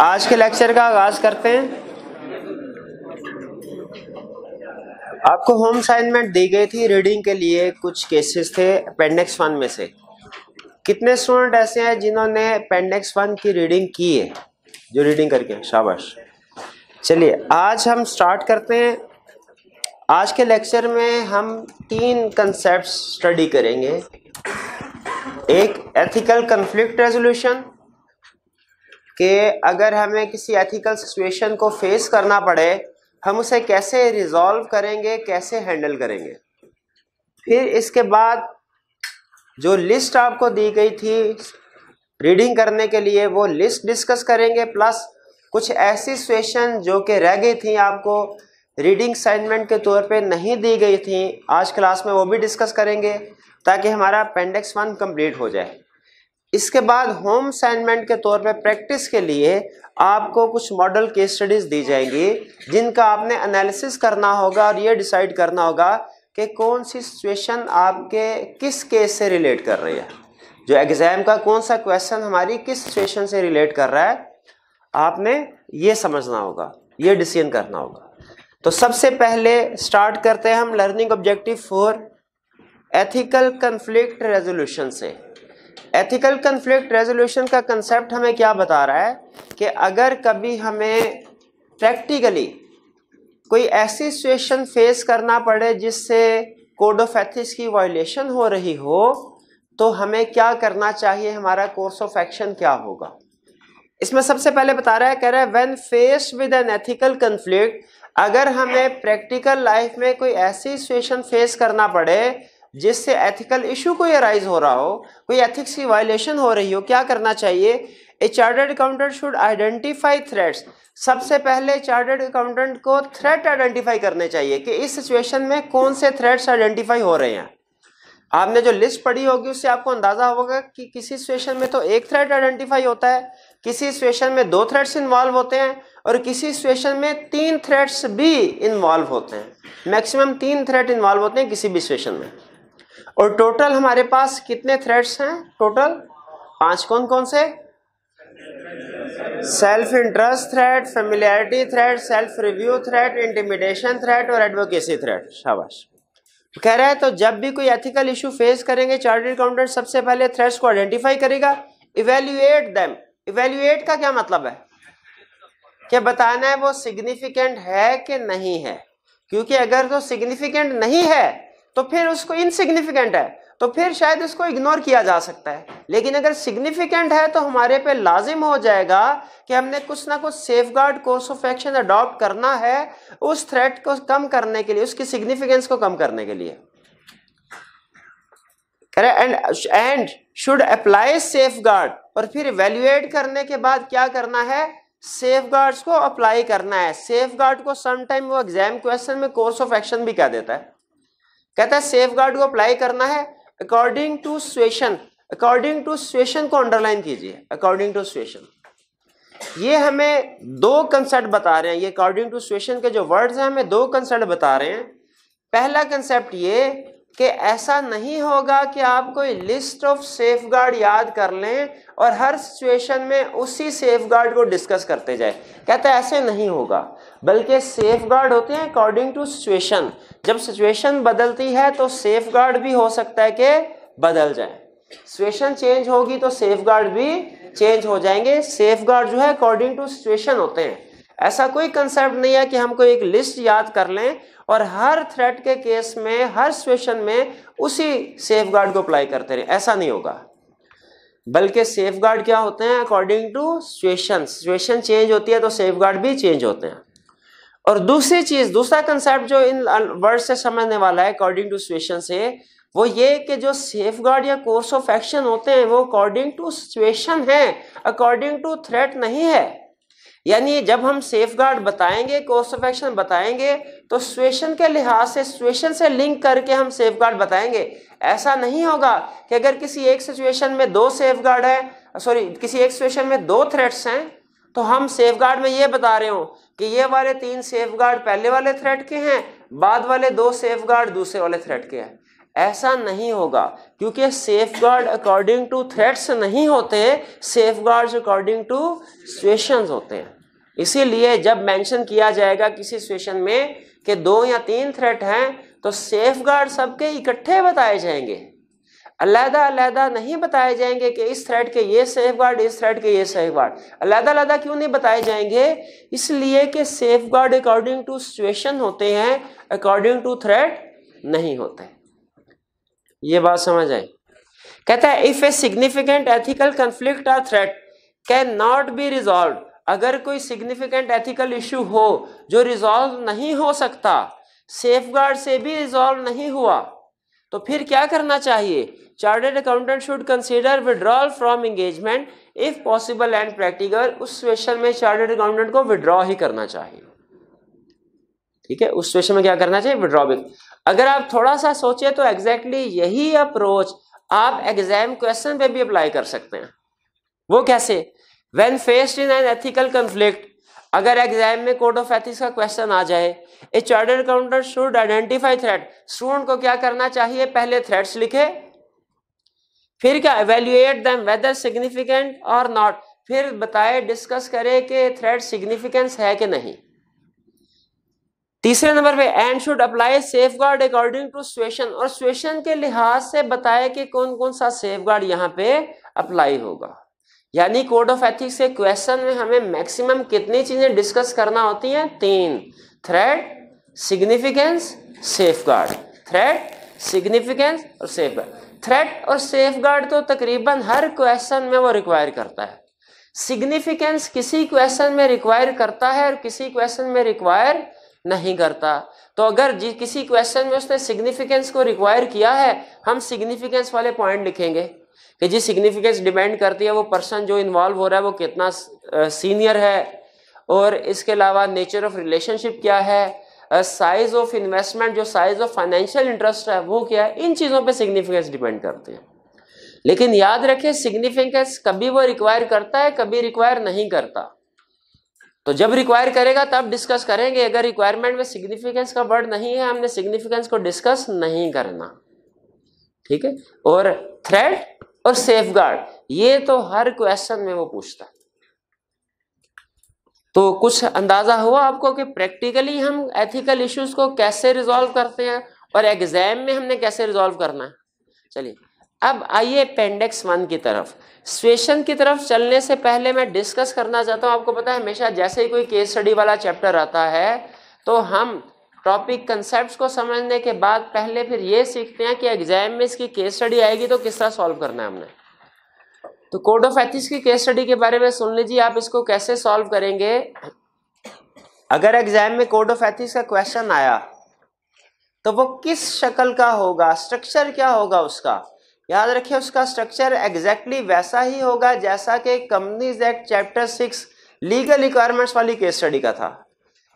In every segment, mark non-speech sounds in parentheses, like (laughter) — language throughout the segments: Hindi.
आज के लेक्चर का आगाज करते हैं आपको होम असाइनमेंट दी गई थी रीडिंग के लिए कुछ केसेस थे पेंडेक्स वन में से कितने स्टूडेंट ऐसे हैं जिन्होंने पेंडेक्स वन की रीडिंग की है जो रीडिंग करके शाबाश चलिए आज हम स्टार्ट करते हैं आज के लेक्चर में हम तीन कंसेप्ट स्टडी करेंगे एक एथिकल कन्फ्लिक्ट रेजोल्यूशन कि अगर हमें किसी एथिकल सिचुएशन को फेस करना पड़े हम उसे कैसे रिजॉल्व करेंगे कैसे हैंडल करेंगे फिर इसके बाद जो लिस्ट आपको दी गई थी रीडिंग करने के लिए वो लिस्ट डिस्कस करेंगे प्लस कुछ ऐसी सिचुएशन जो कि रह गई थी आपको रीडिंग असाइनमेंट के तौर पे नहीं दी गई थी आज क्लास में वो भी डिस्कस करेंगे ताकि हमारा अपेंडिक्स वन कंप्लीट हो जाए इसके बाद होम असाइनमेंट के तौर पे प्रैक्टिस के लिए आपको कुछ मॉडल केस स्टडीज़ दी जाएंगी जिनका आपने एनालिसिस करना होगा और ये डिसाइड करना होगा कि कौन सी सिचुएशन आपके किस केस से रिलेट कर रही है जो एग्ज़ाम का कौन सा क्वेश्चन हमारी किस सिचुएशन से रिलेट कर रहा है आपने ये समझना होगा ये डिसीजन करना होगा तो सबसे पहले स्टार्ट करते हैं हम learning objective four ethical conflict resolution से एथिकल कन्फ्लिक्ट रेजोल्यूशन का कंसेप्ट हमें क्या बता रहा है कि अगर कभी हमें प्रैक्टिकली कोई ऐसी सिचुएशन फेस करना पड़े जिससे कोड ऑफ एथिक्स की वायलेशन हो रही हो तो हमें क्या करना चाहिए हमारा कोर्स ऑफ एक्शन क्या होगा इसमें सबसे पहले बता रहा है कह रहा है when face with an ethical conflict अगर हमें प्रैक्टिकल लाइफ में कोई ऐसी सिचुएशन फेस करना पड़े जिससे एथिकल इशू कोई अराइज हो रहा हो कोई एथिक्स की वायलेशन हो रही हो क्या करना चाहिए a chartered accountant should identify threats सबसे पहले चार्टर्ड अकाउंटेंट को थ्रेट आइडेंटिफाई करने चाहिए कि इस सिचुएशन में कौन से थ्रेट्स आइडेंटिफाई हो रहे हैं आपने जो लिस्ट पढ़ी होगी उससे आपको अंदाज़ा होगा कि किसी सिचुएशन में तो एक थ्रेट आइडेंटिफाई होता है किसी सिचुएशन में दो थ्रेट्स इन्वॉल्व होते हैं और किसी सिचुएशन में तीन थ्रेट्स भी इन्वॉल्व होते हैं मैक्सिमम तीन थ्रेट इन्वॉल्व होते हैं किसी भी सिचुएशन में और टोटल हमारे पास कितने थ्रेड्स हैं टोटल पांच कौन कौन से self interest threat familiarity threat self review threat intimidation threat और एडवोकेसी थ्रेड शाबाश कह रहा है तो जब भी कोई एथिकल इशू फेस करेंगे चार्टेड अकाउंटेंट सबसे पहले थ्रेड्स को आइडेंटिफाई करेगा इवेल्युएट दैम इवेल्युएट का क्या मतलब है क्या बताना है वो सिग्निफिकेंट है कि नहीं है क्योंकि अगर तो सिग्निफिकेंट नहीं है तो फिर उसको इनसिग्निफिकेंट है तो फिर शायद इसको इग्नोर किया जा सकता है लेकिन अगर सिग्निफिकेंट है तो हमारे पे लाजिम हो जाएगा कि हमने कुछ ना कुछ safeguard course of action adopt करना है उस थ्रेट को कम करने के लिए उसकी सिग्निफिकेंस को कम करने के लिए and and should apply safeguard और फिर वैल्यूएट करने के बाद क्या करना है सेफ गार्ड को अप्लाई करना है सेफ गार्ड को समटाइम वो एग्जाम क्वेश्चन में कोर्स ऑफ एक्शन भी क्या देता है कहता है सेफ गार्ड को अप्लाई करना है अकॉर्डिंग टू सुन अकॉर्डिंग टू स्वेशन को अंडरलाइन कीजिए अकॉर्डिंग टू स्वेशन ये हमें दो कंसेप्ट बता रहे हैं ये अकॉर्डिंग टू सुन के जो वर्ड्स हैं हमें दो कंसेप्ट बता रहे हैं पहला कंसेप्ट ये कि ऐसा नहीं होगा कि आप कोई लिस्ट ऑफ सेफ गार्ड याद कर लें और हर सिचुएशन में उसी सेफ गार्ड को डिस्कस करते जाए कहते ऐसे नहीं होगा बल्कि सेफ गार्ड होते हैं अकॉर्डिंग टू सिचुएशन जब सिचुएशन बदलती है तो सेफ गार्ड भी हो सकता है कि बदल जाए सिचुएशन चेंज होगी तो सेफ गार्ड भी चेंज हो जाएंगे सेफ गार्ड जो है अकॉर्डिंग टू सिचुएशन होते हैं ऐसा कोई कंसेप्ट नहीं है कि हमको एक लिस्ट याद कर लें और हर थ्रेट के केस में हर सिचुएशन में उसी सेफ गार्ड को अप्लाई करते रहे ऐसा नहीं होगा बल्कि सेफ गार्ड क्या होते हैं according to situation situation change होती है तो सेफ गार्ड भी चेंज होते हैं और दूसरी चीज दूसरा कंसेप्ट जो इन वर्ड से समझने वाला है अकॉर्डिंग टू सिचुएशन से वो ये कि जो सेफ गार्ड या कोर्स ऑफ एक्शन होते हैं वो अकॉर्डिंग टू सिचुएशन है अकॉर्डिंग टू थ्रेट नहीं है यानी जब हम सेफ गार्ड बताएंगे कोर्स ऑफ एक्शन बताएंगे तो सिचुएशन के लिहाज से सिचुएशन से लिंक करके हम सेफ गार्ड बताएंगे ऐसा नहीं होगा कि अगर किसी एक सिचुएशन में दो सेफ गार्ड है सॉरी किसी एक सिचुएशन में दो थ्रेट्स हैं तो हम सेफ गार्ड में ये बता रहे हो कि ये वाले तीन सेफ गार्ड पहले वाले थ्रेड के हैं बाद वाले दो सेफ गार्ड दूसरे वाले थ्रेड के हैं ऐसा नहीं होगा क्योंकि safeguard according to threats नहीं होते safeguard according to situation होते हैं इसीलिए जब मेंशन किया जाएगा किसी सिचुएशन में कि दो या तीन थ्रेट हैं तो सेफ गार्ड सबके इकट्ठे बताए जाएंगे अलहदा अलहदा नहीं बताए जाएंगे कि इस थ्रेड के ये सेफ गार्ड इस थ्रेड के ये सेफ गार्ड अलहदा अलहदा क्यों नहीं बताए जाएंगे इसलिए कि safeguard according to situation होते हैं अकॉर्डिंग टू थ्रेड नहीं होते ये बात समझ आए कहता है if a significant ethical conflict और threat can not be resolve अगर कोई सिग्निफिकेंट एथिकल इशू हो जो रिजॉल्व नहीं हो सकता सेफ गार्ड से भी रिजॉल्व नहीं हुआ तो फिर क्या करना चाहिए chartered accountant should consider withdrawal from engagement if possible and practical उस सिचुएशन में चार्टेड अकाउंटेंट को विड्रॉ ही करना चाहिए ठीक है उस सिचुएशन में क्या करना चाहिए विड्रॉ भी अगर आप थोड़ा सा सोचे तो एग्जैक्टली exactly यही अप्रोच आप एग्जाम क्वेश्चन पे भी अप्लाई कर सकते हैं वो कैसे when faced in an ethical conflict अगर एग्जाम में कोड ऑफ एथिक्स का क्वेश्चन आ जाए a chartered accountant should identify threat student को क्या करना चाहिए पहले थ्रेट्स लिखे फिर क्या एवेल्युएट दम वेदर सिग्निफिकेंट और नॉट फिर बताए डिस्कस करे कि थ्रेट सिग्निफिकेंस है कि नहीं तीसरे नंबर पे and should apply safeguard according to situation और सिचुएशन के लिहाज से बताए कि कौन कौन सा सेफ गार्ड यहाँ पे अप्लाई होगा यानी कोड ऑफ एथिक्स के क्वेश्चन में हमें मैक्सिमम कितनी चीजें डिस्कस करना होती हैं तीन threat significance safeguard threat significance और सेफ गार्ड थ्रेड और सेफ गार्ड तो तकरीबन हर क्वेश्चन में वो रिक्वायर करता है सिग्निफिकेंस किसी क्वेश्चन में रिक्वायर करता है और किसी क्वेश्चन में रिक्वायर नहीं करता तो अगर किसी क्वेश्चन में उसने सिग्निफिकेंस को रिक्वायर किया है हम सिग्निफिकेंस वाले पॉइंट लिखेंगे कि जी सिग्निफिकेंस डिपेंड करती है वो पर्सन जो इन्वॉल्व हो रहा है वो कितना सीनियर है और इसके अलावा नेचर ऑफ रिलेशनशिप क्या है साइज ऑफ इन्वेस्टमेंट जो साइज ऑफ फाइनेंशियल इंटरेस्ट है वो क्या है इन चीज़ों पे सिग्निफिकेंस डिपेंड करते हैं लेकिन याद रखें सिग्निफिकेंस कभी वो रिक्वायर करता है कभी रिक्वायर नहीं करता तो जब रिक्वायर करेगा तब डिस्कस करेंगे अगर रिक्वायरमेंट में सिग्निफिकेंस का वर्ड नहीं है हमने सिग्निफिकेंस को डिस्कस नहीं करना ठीक है और थ्रेड और सेफ गार्ड ये तो हर क्वेश्चन में वो पूछता है तो कुछ अंदाज़ा हुआ आपको कि प्रैक्टिकली हम एथिकल इश्यूज को कैसे रिजॉल्व करते हैं और एग्जाम में हमने कैसे रिजॉल्व करना है चलिए अब आइए अपेंडिक्स वन की तरफ सेशन की तरफ चलने से पहले मैं डिस्कस करना चाहता हूँ आपको पता है हमेशा जैसे ही कोई केस स्टडी वाला चैप्टर आता है तो हम टॉपिक कंसेप्ट को समझने के बाद पहले फिर ये सीखते हैं कि एग्जाम में इसकी केस स्टडी आएगी तो किस तरह सॉल्व करना है हमने तो कोड ऑफ एथिक्स की केस स्टडी के बारे में सुन लीजिए आप इसको कैसे सॉल्व करेंगे अगर एग्जाम में कोड ऑफ एथिक्स का क्वेश्चन आया तो वो किस शक्ल का होगा स्ट्रक्चर क्या होगा उसका याद रखिए उसका स्ट्रक्चर एग्जैक्टली exactly वैसा ही होगा जैसा कि companies act chapter six legal requirements वाली केस स्टडी का था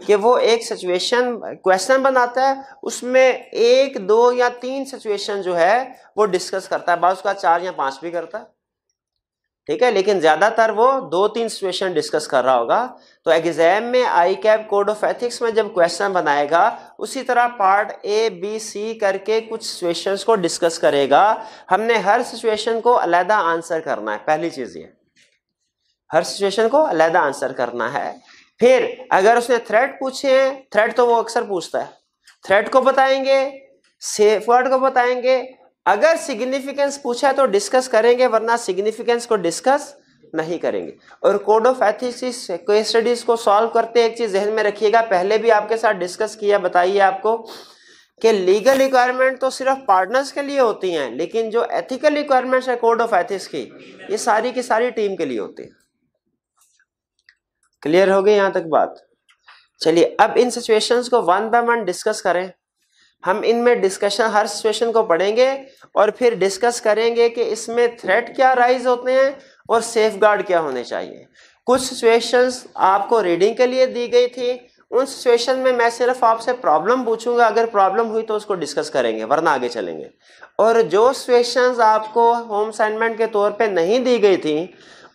कि वो एक सिचुएशन क्वेश्चन बनाता है उसमें एक दो या तीन सिचुएशन जो है वो डिस्कस करता है बाद उसका चार या पांच भी करता है ठीक है लेकिन ज़्यादातर वो दो तीन सिचुएशन डिस्कस कर रहा होगा तो एग्जाम में आई कैब कोड ऑफ एथिक्स में जब क्वेश्चन बनाएगा उसी तरह पार्ट ए बी सी करके कुछ सिचुएशंस को डिस्कस करेगा हमने हर सिचुएशन को अलहदा आंसर करना है पहली चीज़ ये हर सिचुएशन को अलहदा आंसर करना है फिर अगर उसने थ्रेट पूछे हैं थ्रेट तो वो अक्सर पूछता है थ्रेट को बताएंगे सेफ वर्ड को बताएंगे अगर सिग्निफिकेंस पूछा तो डिस्कस करेंगे वरना सिग्निफिकेंस को डिस्कस नहीं करेंगे और कोड ऑफ एथिक्स के स्टडीज को सॉल्व करते एक चीज जहन में रखिएगा पहले भी आपके साथ डिस्कस किया बताइए आपको कि लीगल रिक्वायरमेंट तो सिर्फ पार्टनर्स के लिए होती हैं लेकिन जो एथिकल रिक्वायरमेंट्स है कोड ऑफ एथिक्स की ये सारी की सारी टीम के लिए होती है क्लियर हो गई यहां तक बात चलिए अब इन सिचुएशंस को वन बाय वन डिस्कस करें हम इनमें डिस्कशन हर सिचुएशन को पढ़ेंगे और फिर डिस्कस करेंगे कि इसमें थ्रेट क्या राइज होते हैं और सेफ गार्ड क्या होने चाहिए कुछ सिचुएशंस आपको रीडिंग के लिए दी गई थी उन सिचुएशन में मैं सिर्फ आपसे प्रॉब्लम पूछूंगा अगर प्रॉब्लम हुई तो उसको डिस्कस करेंगे वरना आगे चलेंगे और जो सिचुएशन आपको होम असाइनमेंट के तौर पे नहीं दी गई थी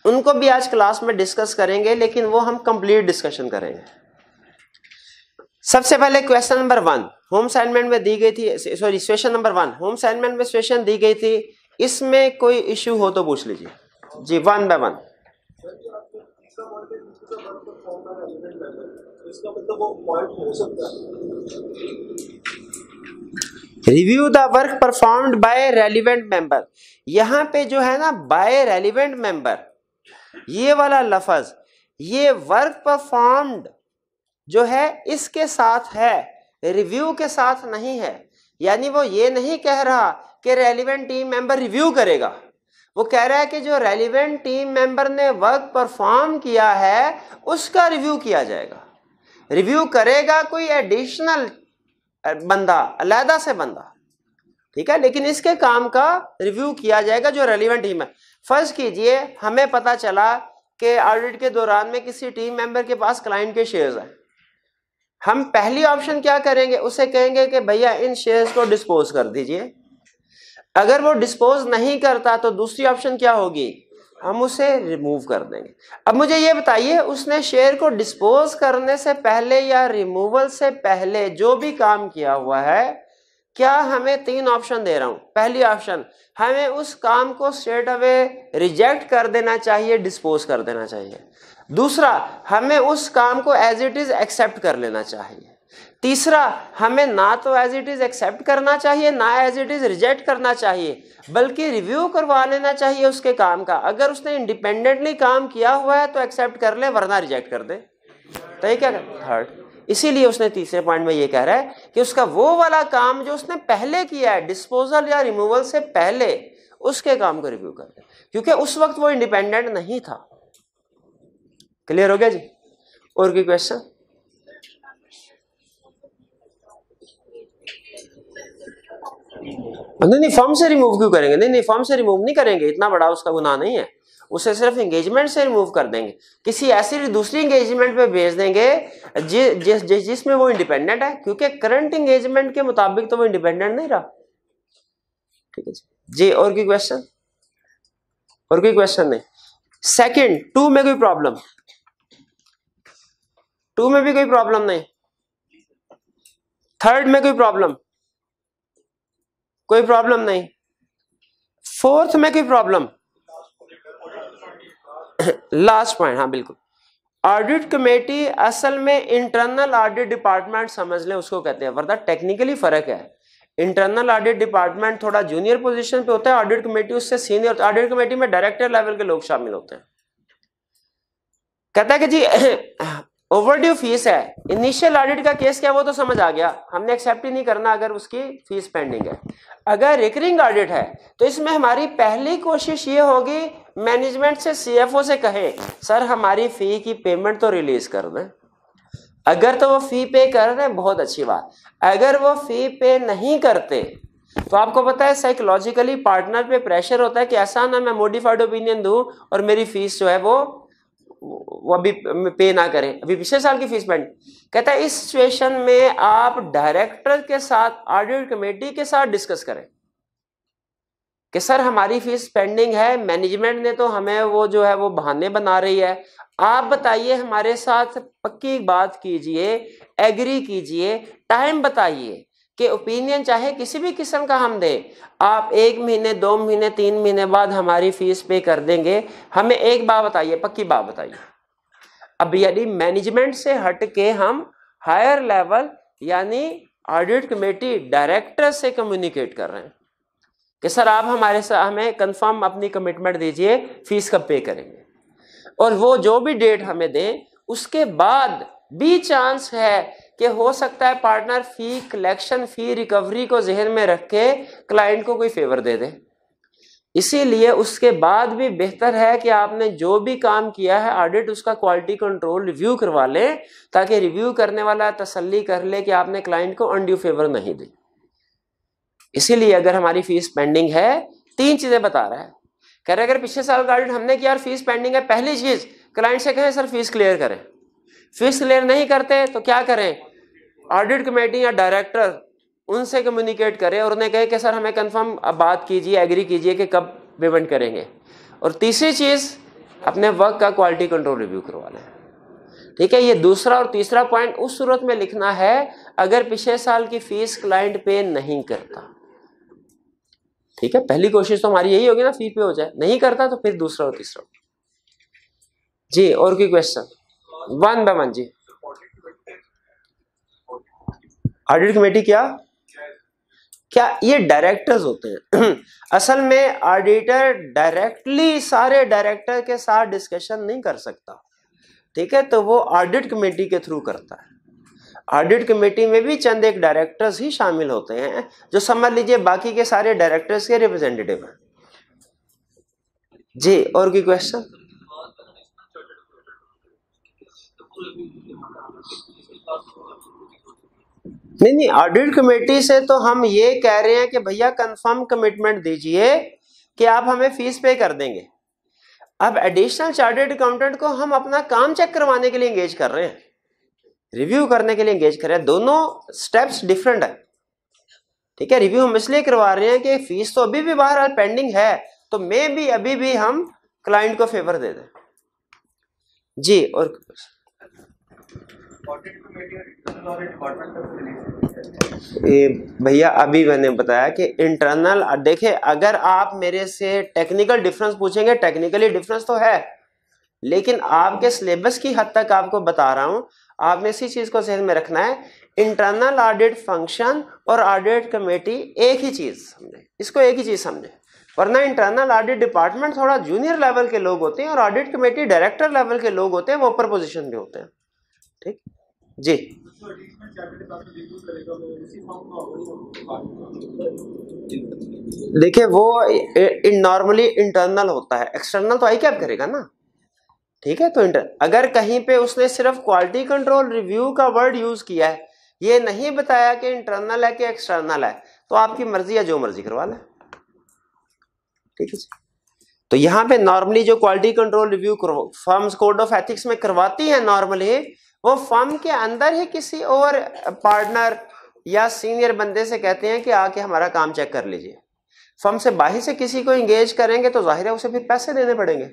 उनको भी आज क्लास में डिस्कस करेंगे लेकिन वो हम कंप्लीट डिस्कशन करेंगे सबसे पहले question number one home assignment में दी गई थी sorry question number one home assignment में क्वेश्चन दी गई थी इसमें कोई इश्यू हो तो पूछ लीजिए जी one by one review the work perform by relevant member यहाँ पे जो है ना बाय रेलिवेंट मेंबर ये वाला लफज ये वर्क परफॉर्म्ड जो है इसके साथ है रिव्यू के साथ नहीं है यानी वो ये नहीं कह रहा कि रेलिवेंट टीम मेंबर रिव्यू करेगा वो कह रहा है कि जो रेलिवेंट टीम मेंबर ने वर्क परफॉर्म किया है उसका रिव्यू किया जाएगा रिव्यू करेगा कोई एडिशनल बंदा अलहदा से बंदा ठीक है लेकिन इसके काम का रिव्यू किया जाएगा जो रेलिवेंट टीम है फर्ज कीजिए हमें पता चला कि ऑडिट के दौरान में किसी टीम मेंबर के पास क्लाइंट के शेयर्स हैं हम पहली ऑप्शन क्या करेंगे उसे कहेंगे कि भैया इन शेयर्स को डिस्पोज कर दीजिए अगर वो डिस्पोज नहीं करता तो दूसरी ऑप्शन क्या होगी हम उसे रिमूव कर देंगे अब मुझे ये बताइए उसने शेयर को डिस्पोज करने से पहले या रिमूवल से पहले जो भी काम किया हुआ है क्या हमें तीन ऑप्शन दे रहा हूं पहली ऑप्शन हमें उस काम को स्ट्रेट अवे रिजेक्ट कर देना चाहिए डिस्पोज कर देना चाहिए दूसरा हमें उस काम को एज इट इज एक्सेप्ट कर लेना चाहिए तीसरा हमें ना तो एज इट इज एक्सेप्ट करना चाहिए ना एज इट इज रिजेक्ट करना चाहिए बल्कि रिव्यू करवा लेना चाहिए उसके काम का अगर उसने इंडिपेंडेंटली काम किया हुआ है तो एक्सेप्ट कर ले वरना रिजेक्ट कर दे तो ये क्या कर थर्ड इसीलिए उसने तीसरे पॉइंट में ये कह रहा है कि उसका वो वाला काम जो उसने पहले किया है डिस्पोजल या रिमूवल से पहले उसके काम को रिव्यू कर दे क्योंकि उस वक्त वो इंडिपेंडेंट नहीं था क्लियर हो गया जी और कोई क्वेश्चन नहीं नहीं फॉर्म से रिमूव क्यों करेंगे नहीं नहीं फॉर्म से रिमूव नहीं करेंगे इतना बड़ा उसका गुनाह नहीं है उसे सिर्फ एंगेजमेंट से रिमूव कर देंगे किसी ऐसी दूसरी एंगेजमेंट पे भेज देंगे जिस जिस जिसमें वो इंडिपेंडेंट है क्योंकि करंट एंगेजमेंट के मुताबिक तो वो इंडिपेंडेंट नहीं रहा ठीक है जी और कोई क्वेश्चन और कोई क्वेश्चन नहीं सेकेंड टू में कोई प्रॉब्लम टू में भी कोई प्रॉब्लम नहीं थर्ड में कोई प्रॉब्लम कोई प्रॉब्लम नहीं फोर्थ में कोई प्रॉब्लम लास्ट पॉइंट हाँ बिल्कुल ऑडिट कमेटी असल में इंटरनल ऑडिट डिपार्टमेंट समझ ले उसको कहते हैं वर्दा टेक्निकली फर्क है इंटरनल ऑडिट डिपार्टमेंट थोड़ा जूनियर पोजीशन पे होता है ऑडिट कमेटी उससे सीनियर ऑडिट कमेटी में डायरेक्टर लेवल के लोग शामिल होते हैं कहता है कि जी ओवरड्यू फीस है इनिशियल ऑडिट का केस क्या वो तो समझ आ गया हमने एक्सेप्ट ही नहीं करना अगर उसकी फीस पेंडिंग है अगर रिकरिंग ऑडिट है तो इसमें हमारी पहली कोशिश ये होगी मैनेजमेंट से सीएफओ से कहे सर हमारी फी की पेमेंट तो रिलीज कर दें अगर तो वो फी पे कर रहे हैं बहुत अच्छी बात अगर वो फी पे नहीं करते तो आपको पता है साइकोलॉजिकली पार्टनर पे प्रेशर होता है कि ऐसा ना मैं मोडिफाइड ओपिनियन दूं और मेरी फीस जो है वो वो अभी पे ना करें अभी पिछले साल की फीस पेंट कहता है इस सिचुएशन में आप डायरेक्टर के साथ ऑडिट कमेटी के साथ डिस्कस करें कि सर हमारी फीस पेंडिंग है मैनेजमेंट ने तो हमें वो जो है वो बहाने बना रही है आप बताइए हमारे साथ पक्की बात कीजिए एग्री कीजिए टाइम बताइए कि ओपिनियन चाहे किसी भी किस्म का हम दें आप एक महीने दो महीने तीन महीने बाद हमारी फीस पे कर देंगे हमें एक बात बताइए पक्की बात बताइए अब यदि मैनेजमेंट से हट के हम हायर लेवल यानी ऑडिट कमेटी डायरेक्टर से कम्युनिकेट कर रहे हैं कि सर आप हमारे साथ हमें कंफर्म अपनी कमिटमेंट दीजिए फीस कब पे करेंगे और वो जो भी डेट हमें दें उसके बाद भी चांस है कि हो सकता है partner fee collection fee recovery को जहन में रख के क्लाइंट को कोई फेवर दे दे इसीलिए उसके बाद भी बेहतर है कि आपने जो भी काम किया है ऑडिट उसका क्वालिटी कंट्रोल रिव्यू करवा लें ताकि रिव्यू करने वाला तसल्ली कर ले कि आपने क्लाइंट को अनड्यू फेवर नहीं दी इसीलिए अगर हमारी फीस पेंडिंग है तीन चीज़ें बता रहा है कह रहे अगर पिछले साल का ऑडिट हमने किया और फीस पेंडिंग है पहली चीज़ क्लाइंट से कहें सर फीस क्लियर करें फीस क्लियर नहीं करते तो क्या करें ऑडिट कमेटी या डायरेक्टर उनसे कम्युनिकेट करें और उन्हें कहे कि सर हमें कंफर्म अब बात कीजिए एग्री कीजिए कि कब पेमेंट करेंगे और तीसरी चीज़ अपने वर्क का क्वालिटी कंट्रोल रिव्यू करवा लें ठीक है ये दूसरा और तीसरा पॉइंट उस सूरत में लिखना है अगर पिछले साल की फीस क्लाइंट पे नहीं करता ठीक है पहली कोशिश तो हमारी यही होगी ना फी पे हो जाए नहीं करता तो फिर दूसरा और तीसरा जी और कोई क्वेश्चन वन बाय वन जी ऑडिट कमेटी क्या क्या ये डायरेक्टर्स होते हैं (clears throat) असल में ऑडिटर डायरेक्टली सारे डायरेक्टर के साथ डिस्कशन नहीं कर सकता ठीक है तो वो ऑडिट कमेटी के थ्रू करता है ऑडिट कमेटी में भी चंद एक डायरेक्टर्स ही शामिल होते हैं जो समझ लीजिए बाकी के सारे डायरेक्टर्स के रिप्रेजेंटेटिव हैं जी और कोई क्वेश्चन नहीं नहीं ऑडिट कमेटी से तो हम ये कह रहे हैं कि भैया कंफर्म कमिटमेंट दीजिए कि आप हमें फीस पे कर देंगे अब एडिशनल चार्टेड अकाउंटेंट को हम अपना काम चेक करवाने के लिए एंगेज कर रहे हैं रिव्यू करने के लिए इंगेज कर रहे हैं दोनों स्टेप्स डिफरेंट है ठीक है रिव्यू हम इसलिए करवा रहे हैं कि फीस तो अभी भी बाहर पेंडिंग है तो मे भी अभी भी हम क्लाइंट को फेवर दे दें जी और ऑडिट कमेटी और डिपार्टमेंट ये भैया अभी मैंने बताया कि इंटरनल देखे अगर आप मेरे से टेक्निकल डिफरेंस पूछेंगे टेक्निकली डिफरेंस तो है लेकिन आपके सिलेबस की हद तक आपको बता रहा हूं आपने इसी चीज़ को सहन में रखना है इंटरनल ऑडिट फंक्शन और ऑडिट कमेटी एक ही चीज़ समझे इसको एक ही चीज़ समझे वरना इंटरनल ऑडिट डिपार्टमेंट थोड़ा जूनियर लेवल के लोग होते हैं और ऑडिट कमेटी डायरेक्टर लेवल के लोग होते हैं वो ऊपर पोजिशन भी होते हैं ठीक जी देखिए वो नॉर्मली इंटरनल होता है एक्सटर्नल तो आई कैप करेगा ना ठीक है तो इंटर अगर कहीं पे उसने सिर्फ क्वालिटी कंट्रोल रिव्यू का वर्ड यूज किया है ये नहीं बताया कि इंटरनल है कि एक्सटर्नल है तो आपकी मर्जी है जो मर्जी करवा लें ठीक है तो यहां पे नॉर्मली जो quality control review firms code of ethics में करवाती है नॉर्मली वो फर्म के अंदर ही किसी और पार्टनर या सीनियर बंदे से कहते हैं कि आके हमारा काम चेक कर लीजिए फर्म से बाहर से किसी को इंगेज करेंगे तो जाहिर है उसे फिर पैसे देने पड़ेंगे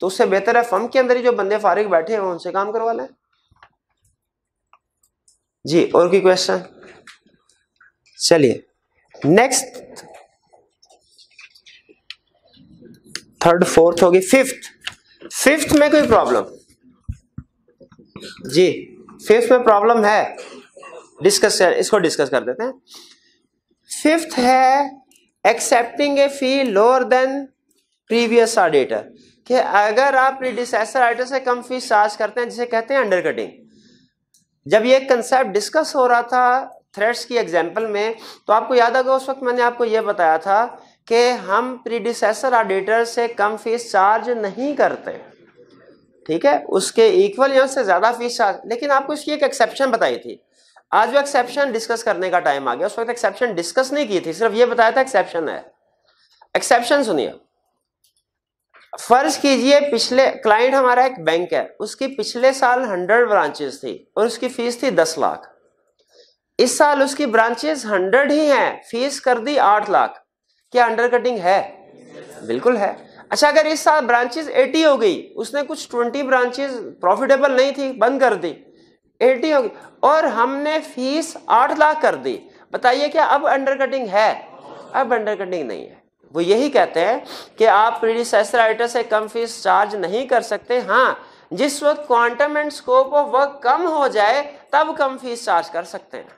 तो उससे बेहतर है फर्म के अंदर ही जो बंदे फारिग बैठे हैं उनसे काम करवा लें जी और की क्वेश्चन चलिए नेक्स्ट थर्ड फोर्थ होगी फिफ्थ फिफ्थ में कोई प्रॉब्लम जी फिफ्थ में प्रॉब्लम है डिस्कस कर इसको डिस्कस कर देते हैं फिफ्थ है accepting a fee lower than previous auditor कि अगर आप प्रीडिसेसर ऑडिटर से कम फीस चार्ज करते हैं जिसे कहते हैं अंडरकटिंग जब ये कंसेप्ट डिस्कस हो रहा था थ्रेड्स की एग्जाम्पल में तो आपको याद होगा उस वक्त मैंने आपको ये बताया था कि हम प्रीडिसेसर ऑडिटर से कम फीस चार्ज नहीं करते ठीक है उसके इक्वल या उससे ज़्यादा फीस चार्ज लेकिन आपको इसकी एक एक्सेप्शन बताई थी आज वो एक्सेप्शन डिस्कस करने का टाइम आ गया उस वक्त एक्सेप्शन डिस्कस नहीं की थी सिर्फ ये बताया था एक्सेप्शन है एक्सेप्शन सुनिए फर्ज कीजिए पिछले क्लाइंट हमारा एक बैंक है उसकी पिछले साल हंड्रेड ब्रांचेस थी और उसकी फीस थी दस लाख इस साल उसकी ब्रांचेस हंड्रेड ही हैं फीस कर दी आठ लाख क्या अंडर कटिंग है बिल्कुल है अच्छा अगर इस साल ब्रांचेज 80 हो गई उसने कुछ 20 ब्रांचेज प्रॉफिटेबल नहीं थी बंद कर दी 80 हो गई और हमने फीस 8 लाख कर दी बताइए क्या अब अंडर कटिंग है अब अंडर कटिंग नहीं है वो यही कहते हैं कि आप प्रीडिसेसर आइटर से कम फीस चार्ज नहीं कर सकते हाँ जिस वक्त quantum and scope of work कम हो जाए तब कम फीस चार्ज कर सकते हैं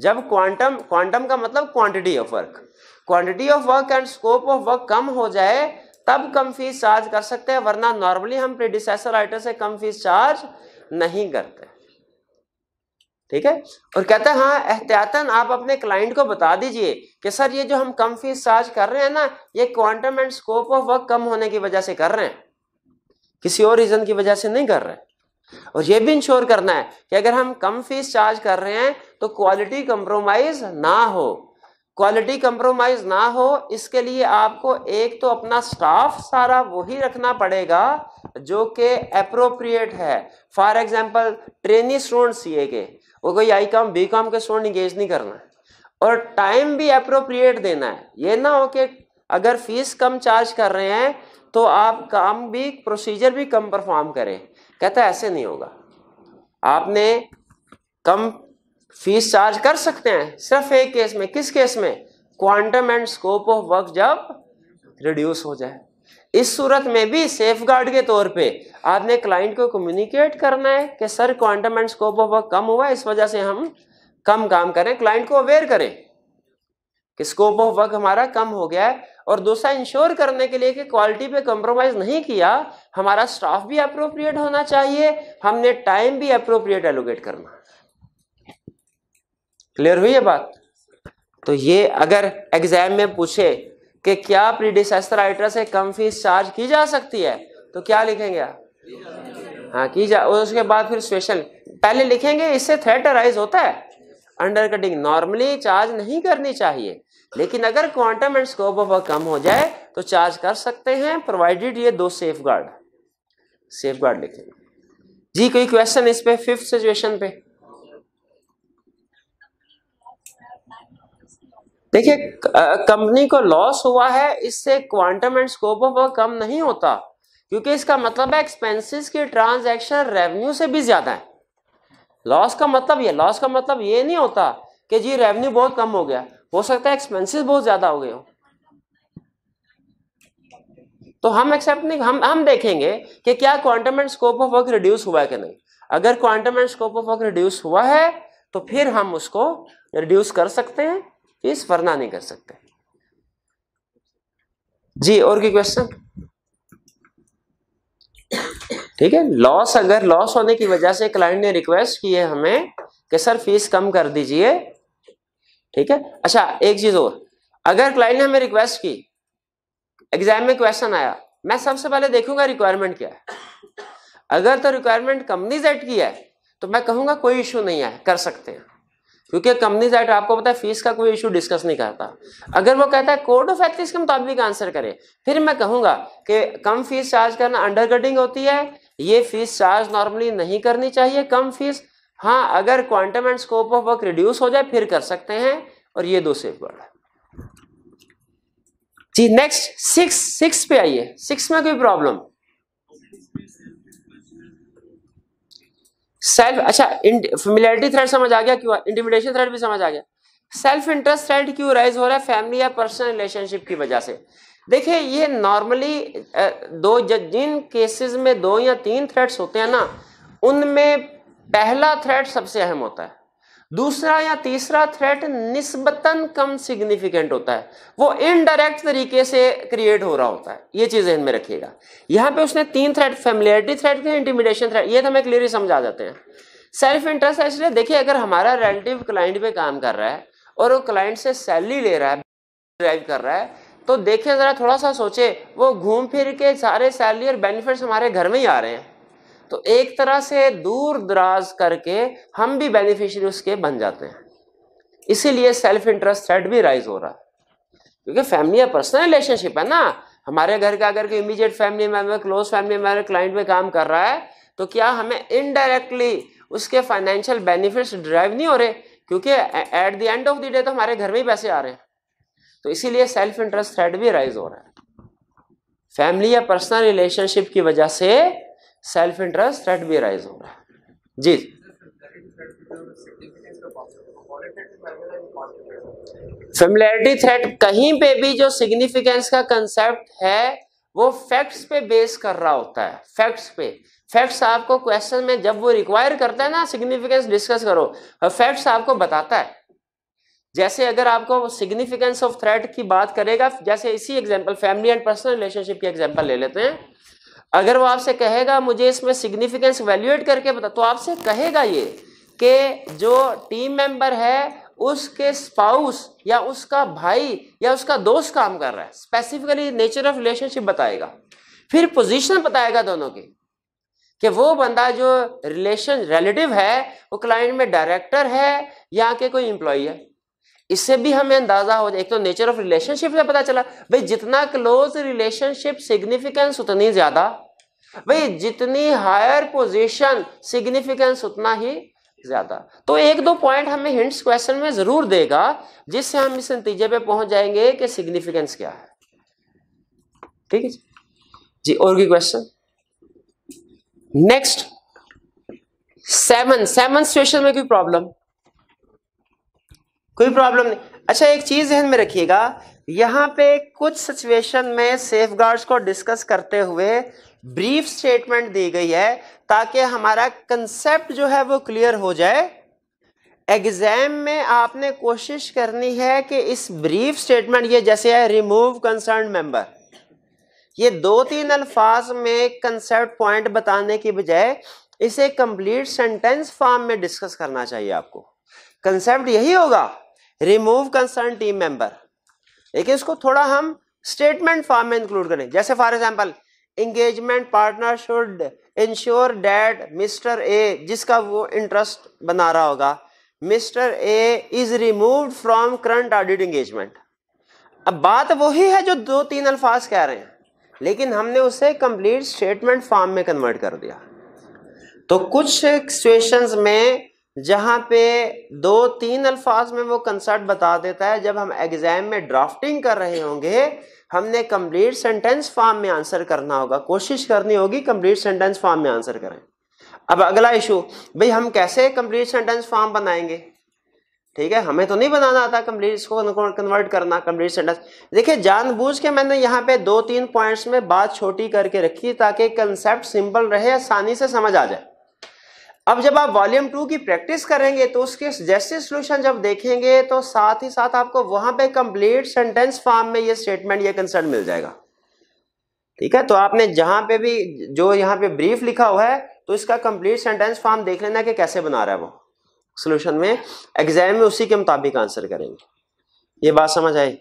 जब क्वांटम क्वांटम का मतलब quantity of work quantity of work and scope of work कम हो जाए तब कम फीस चार्ज कर सकते हैं वरना नॉर्मली हम प्रीडिसेसर राइटर से कम फीस चार्ज नहीं करते ठीक है और कहते हैं हाँ एहतियातन आप अपने क्लाइंट को बता दीजिए कि सर ये जो हम कम फीस चार्ज कर रहे हैं ना ये quantum and scope of work कम होने की वजह से कर रहे हैं किसी और रीजन की वजह से नहीं कर रहे और ये भी इंश्योर करना है कि अगर हम कम फीस चार्ज कर रहे हैं तो क्वालिटी कंप्रोमाइज ना हो क्वालिटी कंप्रोमाइज ना हो इसके लिए आपको एक तो अपना स्टाफ सारा वही रखना पड़ेगा जो कि अप्रोप्रिएट है for example trainee student CA के वो कोई आई कॉम बी कॉम के स्टूडेंट इंगेज नहीं करना और टाइम भी अप्रोप्रिएट देना है ये ना हो कि अगर फीस कम चार्ज कर रहे हैं तो आप काम भी प्रोसीजर भी कम परफॉर्म करें कहता ऐसे नहीं होगा आपने कम फीस चार्ज कर सकते हैं सिर्फ एक केस में किस केस में quantum and scope of work जब रिड्यूस हो जाए इस सूरत में भी सेफ गार्ड के तौर पे आपने क्लाइंट को कम्युनिकेट करना है कि sir quantum and scope of work कम हुआ इस वजह से हम कम काम करें क्लाइंट को अवेयर करें कि स्कोप ऑफ वर्क हमारा कम हो गया है और दूसरा इंश्योर करने के लिए कि क्वालिटी पे कंप्रोमाइज नहीं किया हमारा स्टाफ भी अप्रोप्रिएट होना चाहिए हमने टाइम भी अप्रोप्रिएट एलोकेट करना क्लियर हुई है बात तो ये अगर एग्जाम में पूछे कि क्या प्रीडिसेसर राइटर से कम फीस चार्ज की जा सकती है तो क्या लिखेंगे आप हाँ की जा और उसके बाद फिर स्पेशल पहले लिखेंगे इससे थ्रेट अराइज होता है अंडर कटिंग नॉर्मली चार्ज नहीं करनी चाहिए लेकिन अगर क्वांटम एंड स्कोप ऑफ कम हो जाए तो चार्ज कर सकते हैं प्रोवाइडेड ये दो सेफ गार्ड सेफ गार्ड लिखेंगे जी कोई क्वेश्चन इस पे फिफ्थ सिचुएशन पे देखिए कंपनी को लॉस हुआ है इससे quantum and scope of work कम नहीं होता क्योंकि इसका मतलब है एक्सपेंसेस की ट्रांजैक्शन रेवेन्यू से भी ज्यादा है लॉस का मतलब ये लॉस का मतलब ये नहीं होता कि जी रेवेन्यू बहुत कम हो गया हो सकता है एक्सपेंसेस बहुत ज्यादा हो गए हो तो हम एक्सेप्ट नहीं हम हम देखेंगे कि क्या quantum and scope of work reduce हुआ है कि नहीं अगर quantum and scope of work reduce हुआ है तो फिर हम उसको रिड्यूस कर सकते हैं फीस तो वरना नहीं कर सकते जी और की क्वेश्चन ठीक है लॉस अगर लॉस होने की वजह से क्लाइंट ने रिक्वेस्ट की है हमें कि सर फीस कम कर दीजिए ठीक है अच्छा एक चीज और अगर क्लाइंट ने हमें रिक्वेस्ट की एग्जाम में क्वेश्चन आया मैं सबसे पहले देखूंगा रिक्वायरमेंट क्या है अगर तो रिक्वायरमेंट कंपनी सेट की है तो मैं कहूंगा कोई इश्यू नहीं है कर सकते हैं क्योंकि कंपनीज एक्ट आपको पता है फीस का कोई इशू डिस्कस नहीं करता अगर वो कहता है कोड ऑफ एथिक्स के मुताबिक आंसर करे फिर मैं कहूंगा कि कम फीस चार्ज करना अंडर कटिंग होती है ये फीस चार्ज नॉर्मली नहीं करनी चाहिए कम फीस हाँ अगर quantum and scope of work reduce हो जाए फिर कर सकते हैं और ये दो सेफ वर्ड जी नेक्स्ट सिक्स सिक्स पे आइए सिक्स में कोई प्रॉब्लम सेल्फ अच्छा फेमिलियरिटी थ्रेड समझ आ गया क्यों इंटीमिडेशन थ्रेड भी समझ आ गया सेल्फ इंटरेस्ट थ्रेड क्यों राइज हो रहा है फैमिली या पर्सनल रिलेशनशिप की वजह से देखिए ये नॉर्मली दो जिन केसेस में दो या तीन थ्रेड्स होते हैं ना उनमें पहला थ्रेड सबसे अहम होता है दूसरा या तीसरा थ्रेट निस्बतन कम सिग्निफिकेंट होता है वो इनडायरेक्ट तरीके से क्रिएट हो रहा होता है ये चीज़ इनमें रखिएगा यहाँ पे उसने तीन थ्रेट फैमिलियरिटी थ्रेट थे इंटीमिडेशन थ्रेट ये तो हमें क्लियरली समझा जाते हैं सेल्फ इंटरेस्ट है इसलिए देखिए अगर हमारा रिलेटिव क्लाइंट पे काम कर रहा है और वो क्लाइंट से सैलरी ले रहा है ड्राइव कर रहा है तो देखिए ज़रा थोड़ा सा सोचे वो घूम फिर के सारे सैलरी और बेनिफिट्स हमारे घर में ही आ रहे हैं तो एक तरह से दूर दराज करके हम भी बेनिफिशियरी उसके बन जाते हैं इसीलिए सेल्फ इंटरेस्ट थ्रेड भी राइज हो रहा है क्योंकि फैमिली या पर्सनल रिलेशनशिप है ना हमारे घर का अगर कोई immediate family member close family member client में काम कर रहा है तो क्या हमें इनडायरेक्टली उसके फाइनेंशियल बेनिफिट्स ड्राइव नहीं हो रहे क्योंकि at the end of the day तो हमारे घर में ही पैसे आ रहे हैं तो इसीलिए सेल्फ इंटरेस्ट थ्रेड भी राइज हो रहा है फैमिली या पर्सनल रिलेशनशिप की वजह से सेल्फ इंटरेस्ट थ्रेट भी राइज हो रहा है जी फेमिलरिटी थ्रेट कहीं पे भी जो सिग्निफिकेंस का कंसेप्ट है वो फैक्ट्स पे बेस कर रहा होता है फैक्ट्स पे फैक्ट्स आपको क्वेश्चन में जब वो रिक्वायर करता है ना सिग्निफिकेंस डिस्कस करो फैक्ट्स आपको बताता है जैसे अगर आपको सिग्निफिकेंस ऑफ थ्रेट की बात करेगा जैसे इसी example family and personal relationship की एग्जांपल ले लेते हैं अगर वो आपसे कहेगा मुझे इसमें सिग्निफिकेंस वैल्यूएट करके बता तो आपसे कहेगा ये कि जो टीम मेंबर है उसके स्पाउस या उसका भाई या उसका दोस्त काम कर रहा है स्पेसिफिकली नेचर ऑफ रिलेशनशिप बताएगा फिर पोजीशन बताएगा दोनों की कि वो बंदा जो रिलेशन रिलेटिव है वो क्लाइंट में डायरेक्टर है या के कोई एम्प्लॉय है इससे भी हमें अंदाजा हो जाए एक तो नेचर ऑफ रिलेशनशिप से पता चला भाई जितना क्लोज रिलेशनशिप सिग्निफिकेंस उतनी ज्यादा भाई जितनी हायर पोजीशन सिग्निफिकेंस उतना ही ज्यादा तो एक दो पॉइंट हमें हिंट्स क्वेश्चन में जरूर देगा जिससे हम इस नतीजे पे पहुंच जाएंगे कि सिग्निफिकेंस क्या है ठीक है जी और की question next seven seven situation में कोई प्रॉब्लम कोई प्रॉब्लम नहीं अच्छा एक चीज़ ध्यान में रखिएगा यहाँ पे कुछ सिचुएशन में सेफ गार्ड्स को डिस्कस करते हुए ब्रीफ स्टेटमेंट दी गई है ताकि हमारा कंसेप्ट जो है वो क्लियर हो जाए एग्ज़ाम में आपने कोशिश करनी है कि इस ब्रीफ स्टेटमेंट ये जैसे है रिमूव कंसर्न मेंबर ये दो तीन अल्फाज में कंसेप्ट पॉइंट बताने की बजाय इसे कंप्लीट सेंटेंस फॉर्म में डिस्कस करना चाहिए आपको कंसेप्ट यही होगा रिमूव कंसर्न टीम मेंबर देखिए इसको थोड़ा हम स्टेटमेंट फॉर्म में इंक्लूड करें जैसे for example engagement partner should ensure that mister A जिसका वो इंटरेस्ट बना रहा होगा mister A is removed from current audit engagement अब बात वही है जो दो तीन अल्फाज कह रहे हैं लेकिन हमने उसे कंप्लीट स्टेटमेंट फॉर्म में कन्वर्ट कर दिया तो कुछ सिचुएशंस में जहाँ पे दो तीन अल्फाज में वो कंसर्ट बता देता है जब हम एग्ज़ाम में ड्राफ्टिंग कर रहे होंगे हमने कंप्लीट सेंटेंस फॉर्म में आंसर करना होगा कोशिश करनी होगी कंप्लीट सेंटेंस फॉर्म में आंसर करें अब अगला इशू भाई हम कैसे कंप्लीट सेंटेंस फॉर्म बनाएंगे ठीक है हमें तो नहीं बनाना आता कंप्लीट इसको कन्वर्ट करना कंप्लीट सेंटेंस देखिए जानबूझ के मैंने यहाँ पे दो तीन पॉइंट्स में बात छोटी करके रखी ताकि कंसेप्ट सिंपल रहे आसानी से समझ आ जाए अब जब आप वॉल्यूम टू की प्रैक्टिस करेंगे तो उसके जैसे सोल्यूशन जब देखेंगे तो साथ ही साथ आपको वहां पे कंप्लीट सेंटेंस फॉर्म में ये स्टेटमेंट ये कंसर्न मिल जाएगा ठीक है तो आपने जहां पे भी जो यहाँ पे ब्रीफ लिखा हुआ है तो इसका कंप्लीट सेंटेंस फॉर्म देख लेना कि कैसे बना रहा है वो सोल्यूशन में एग्जाम में उसी के मुताबिक आंसर करेंगे ये बात समझ आई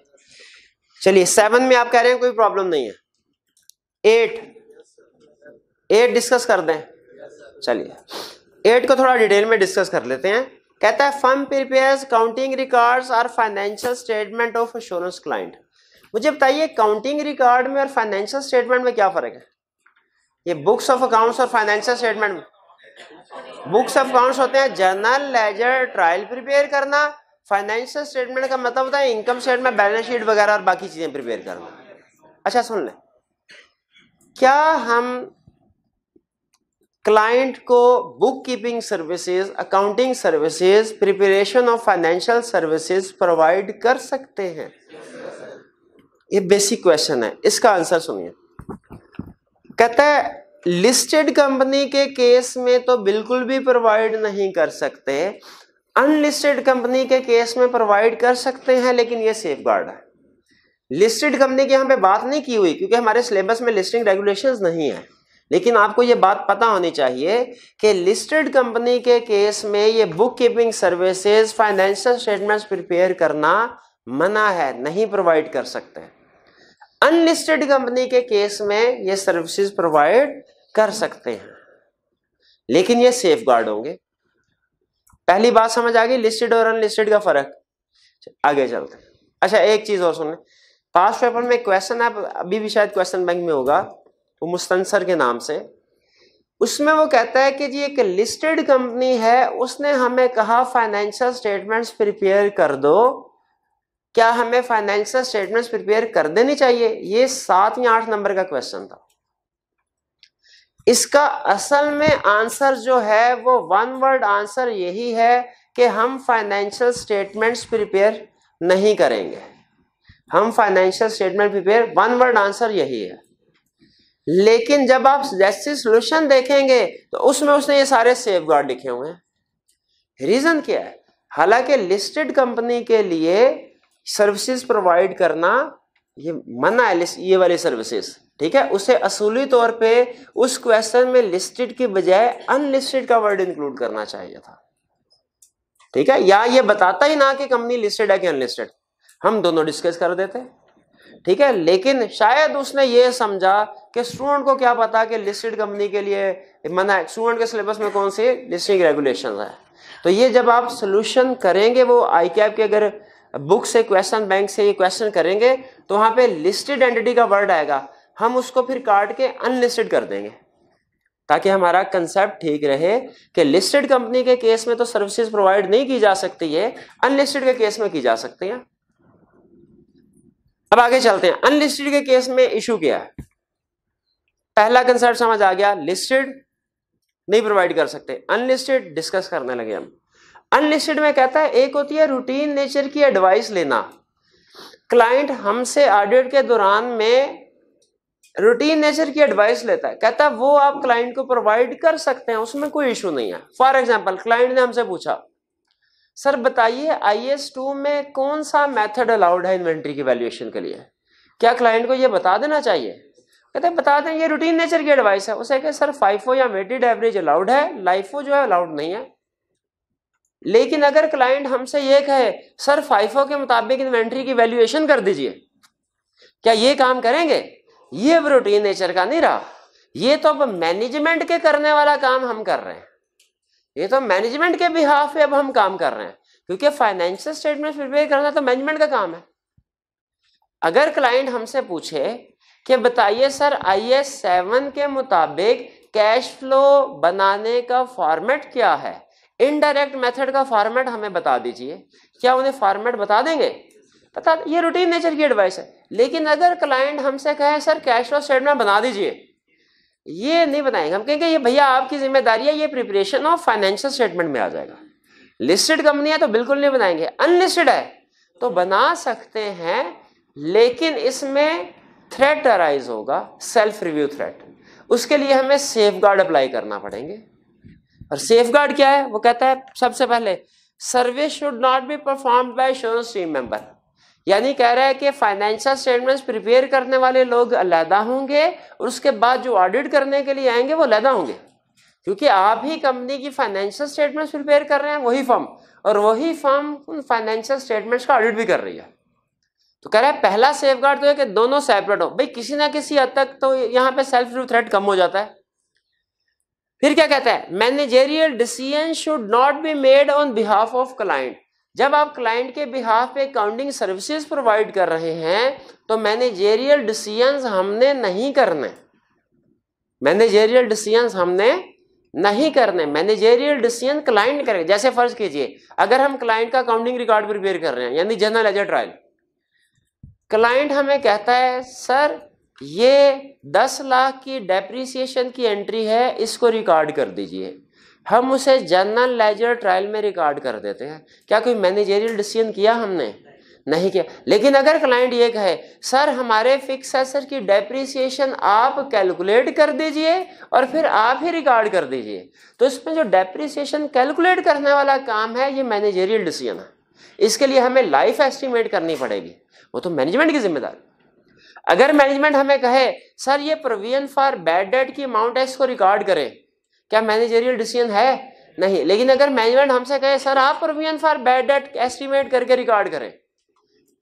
चलिए सेवन में आप कह रहे हैं कोई प्रॉब्लम नहीं है एट एट डिस्कस कर दें चलिए एट को थोड़ा डिटेल में डिस्कस कर लेते हैं कहता है फर्म प्रिपेयर्स काउंटिंग रिकॉर्ड्स और financial statement of insurance client मुझे बताइए काउंटिंग रिकॉर्ड में और फाइनेंशियल स्टेटमेंट में क्या फर्क है ये बुक्स ऑफ अकाउंट्स और फाइनेंशियल स्टेटमेंट में बुक्स ऑफ अकाउंट्स होते हैं जर्नल लेजर ट्रायल प्रिपेयर करना फाइनेंशियल स्टेटमेंट का मतलब होता है इनकम स्टेटमेंट बैलेंस शीट वगैरह और बाकी चीजें प्रिपेयर करना अच्छा सुन लें क्या हम क्लाइंट को book keeping services accounting services preparation of financial services provide कर सकते हैं ये बेसिक क्वेश्चन है इसका आंसर सुनिए कहते हैं लिस्टेड कंपनी के केस में तो बिल्कुल भी प्रोवाइड नहीं कर सकते अनलिस्टेड कंपनी के केस में प्रोवाइड कर सकते हैं लेकिन ये सेफ गार्ड है लिस्टेड कंपनी की यहां पे बात नहीं की हुई क्योंकि हमारे सिलेबस में लिस्टिंग रेगुलेशंस नहीं है लेकिन आपको ये बात पता होनी चाहिए कि लिस्टेड कंपनी के केस में ये book keeping services financial statements prepare करना मना है नहीं प्रोवाइड कर सकते अनलिस्टेड कंपनी के केस में ये सर्विसेज प्रोवाइड कर सकते हैं लेकिन ये सेफ गार्ड होंगे पहली बात समझ आ गई लिस्टेड और अनलिस्टेड का फर्क आगे चलते अच्छा एक चीज और सुन पास्ट पास पेपर में क्वेश्चन आप अभी भी शायद क्वेश्चन बैंक में होगा वो तो मुस्तंसर के नाम से उसमें वो कहता है कि जी एक लिस्टेड कंपनी है उसने हमें कहा फाइनेंशियल स्टेटमेंट्स प्रिपेयर कर दो क्या हमें फाइनेंशियल स्टेटमेंट्स प्रिपेयर कर देनी चाहिए ये सात या आठ नंबर का क्वेश्चन था इसका असल में आंसर जो है वो वन वर्ड आंसर यही है कि हम फाइनेंशियल स्टेटमेंट्स प्रिपेयर नहीं करेंगे हम financial statement prepare one word answer यही है लेकिन जब आप जैसे सोल्यूशन देखेंगे तो उसमें उसने ये सारे सेफ गार्ड लिखे हुए हैं रीज़न क्या है हालांकि लिस्टेड कंपनी के लिए सर्विसेज प्रोवाइड करना ये मना है ये वाली सर्विसेज ठीक है उसे असूली तौर पे उस क्वेश्चन में लिस्टेड के बजाय अनलिस्टेड का वर्ड इंक्लूड करना चाहिए था ठीक है या ये बताता ही ना कि कंपनी लिस्टेड है कि अनलिस्टेड हम दोनों डिस्कस कर देते हैं ठीक है लेकिन शायद उसने ये समझा कि स्टूडेंट को क्या पता कि लिस्टेड कंपनी के लिए मना स्टूडेंट के सिलेबस में कौन सी लिस्टिंग रेगुलेशन है तो ये जब आप सोल्यूशन करेंगे वो आई के अगर बुक से क्वेश्चन बैंक से ये क्वेश्चन करेंगे तो वहां पे लिस्टेड एंटिटी का वर्ड आएगा हम उसको फिर काट के अनलिस्टेड कर देंगे ताकि हमारा कंसेप्ट ठीक रहे कि लिस्टेड कंपनी के केस में तो सर्विसेज प्रोवाइड नहीं की जा सकती है अनलिस्टेड के केस में की जा सकती है अब आगे चलते हैं अनलिस्टेड के केस में इशू क्या है पहला कंसर्ट समझ आ गया लिस्टेड नहीं प्रोवाइड कर सकते अनलिस्टेड डिस्कस करने लगे हम अनलिस्टेड में कहता है एक होती है रूटीन नेचर की एडवाइस लेना क्लाइंट हमसे ऑडिट के दौरान में रूटीन नेचर की एडवाइस लेता है कहता है वो आप क्लाइंट को प्रोवाइड कर सकते हैं उसमें कोई इशू नहीं है फॉर एग्जाम्पल क्लाइंट ने हमसे पूछा सर बताइए आई एस टू में कौन सा मेथड अलाउड है इन्वेंट्री की वैल्यूएशन के लिए क्या क्लाइंट को ये बता देना चाहिए कहते हैं बता दें ये रूटीन नेचर की एडवाइस है उसे कहे सर फाइफो या वेटेड एवरेज अलाउड है लाइफो जो है अलाउड नहीं है लेकिन अगर क्लाइंट हमसे ये कहे सर फाइफो के मुताबिक इन्वेंट्री की वैल्यूएशन कर दीजिए क्या ये काम करेंगे ये अब रूटीन नेचर का नहीं रहा ये तो अब मैनेजमेंट के करने वाला काम हम कर रहे हैं ये तो मैनेजमेंट के बिहाफ पे अब हम काम कर रहे हैं क्योंकि फाइनेंशियल स्टेटमेंट प्रिपेयर करना तो मैनेजमेंट का काम है अगर क्लाइंट हमसे पूछे कि बताइए सर आई एस सेवन के मुताबिक कैश फ्लो बनाने का फॉर्मेट क्या है इनडायरेक्ट मेथड का फॉर्मेट हमें बता दीजिए क्या उन्हें फॉर्मेट बता देंगे बता ये रूटीन नेचर की एडवाइस है लेकिन अगर क्लाइंट हमसे कहे सर कैश फ्लो स्टेटमेंट बना दीजिए ये नहीं बनाएंगे हम कहेंगे ये भैया आपकी जिम्मेदारी है ये प्रिपरेशन ऑफ फाइनेंशियल स्टेटमेंट में आ जाएगा लिस्टेड कंपनी है तो बिल्कुल नहीं बनाएंगे अनलिस्टेड है तो बना सकते हैं लेकिन इसमें थ्रेट अराइज होगा सेल्फ रिव्यू थ्रेट उसके लिए हमें सेफ गार्ड अप्लाई करना पड़ेंगे और सेफ गार्ड क्या है वो कहता है सबसे पहले service should not be perform by insurance team member यानी कह रहा है कि फाइनेंशियल स्टेटमेंट्स प्रिपेयर करने वाले लोग अलहदा होंगे और उसके बाद जो ऑडिट करने के लिए आएंगे वो अलहदा होंगे क्योंकि आप ही कंपनी की फाइनेंशियल स्टेटमेंट्स प्रिपेयर कर रहे हैं वही फर्म और वही फर्म उन फाइनेंशियल स्टेटमेंट्स का ऑडिट भी कर रही है तो कह रहा है पहला सेफ गार्ड तो है कि दोनों सेपरेट हो भाई किसी ना किसी हद तक तो यहाँ पे सेल्फ रू थ्रेट कम हो जाता है फिर क्या कहता है managerial decision should not be made on behalf of client जब आप क्लाइंट के बिहाफ पे अकाउंटिंग सर्विसेज प्रोवाइड कर रहे हैं तो मैनेजेरियल डिसीजंस हमने नहीं करने मैनेजेरियल डिसीजंस हमने नहीं करने मैनेजेरियल डिसीजन क्लाइंट करेगा जैसे फर्ज कीजिए अगर हम क्लाइंट का अकाउंटिंग रिकॉर्ड प्रिपेयर कर रहे हैं यानी जनरल एजर ट्रायल क्लाइंट हमें कहता है सर ये दस लाख की डेप्रिसिएशन की एंट्री है इसको रिकॉर्ड कर दीजिए हम उसे जनरल लेजर ट्रायल में रिकॉर्ड कर देते हैं क्या कोई मैनेजेरियल डिसीजन किया हमने नहीं किया लेकिन अगर क्लाइंट ये कहे सर हमारे फिक्स एसर की डेप्रिसिएशन आप कैलकुलेट कर दीजिए और फिर आप ही रिकॉर्ड कर दीजिए तो इसमें जो डेप्रिसिएशन कैलकुलेट करने वाला काम है ये मैनेजेरियल डिसीजन है इसके लिए हमें लाइफ एस्टिमेट करनी पड़ेगी वो तो मैनेजमेंट की जिम्मेदारी अगर मैनेजमेंट हमें कहे सर ये प्रोविजन फॉर बैड डेट की अमाउंट है इसको रिकॉर्ड करें क्या मैनेजरियल डिसीजन है नहीं लेकिन अगर मैनेजमेंट हमसे कहे सर आप provision for bad debt estimate करके रिकॉर्ड करें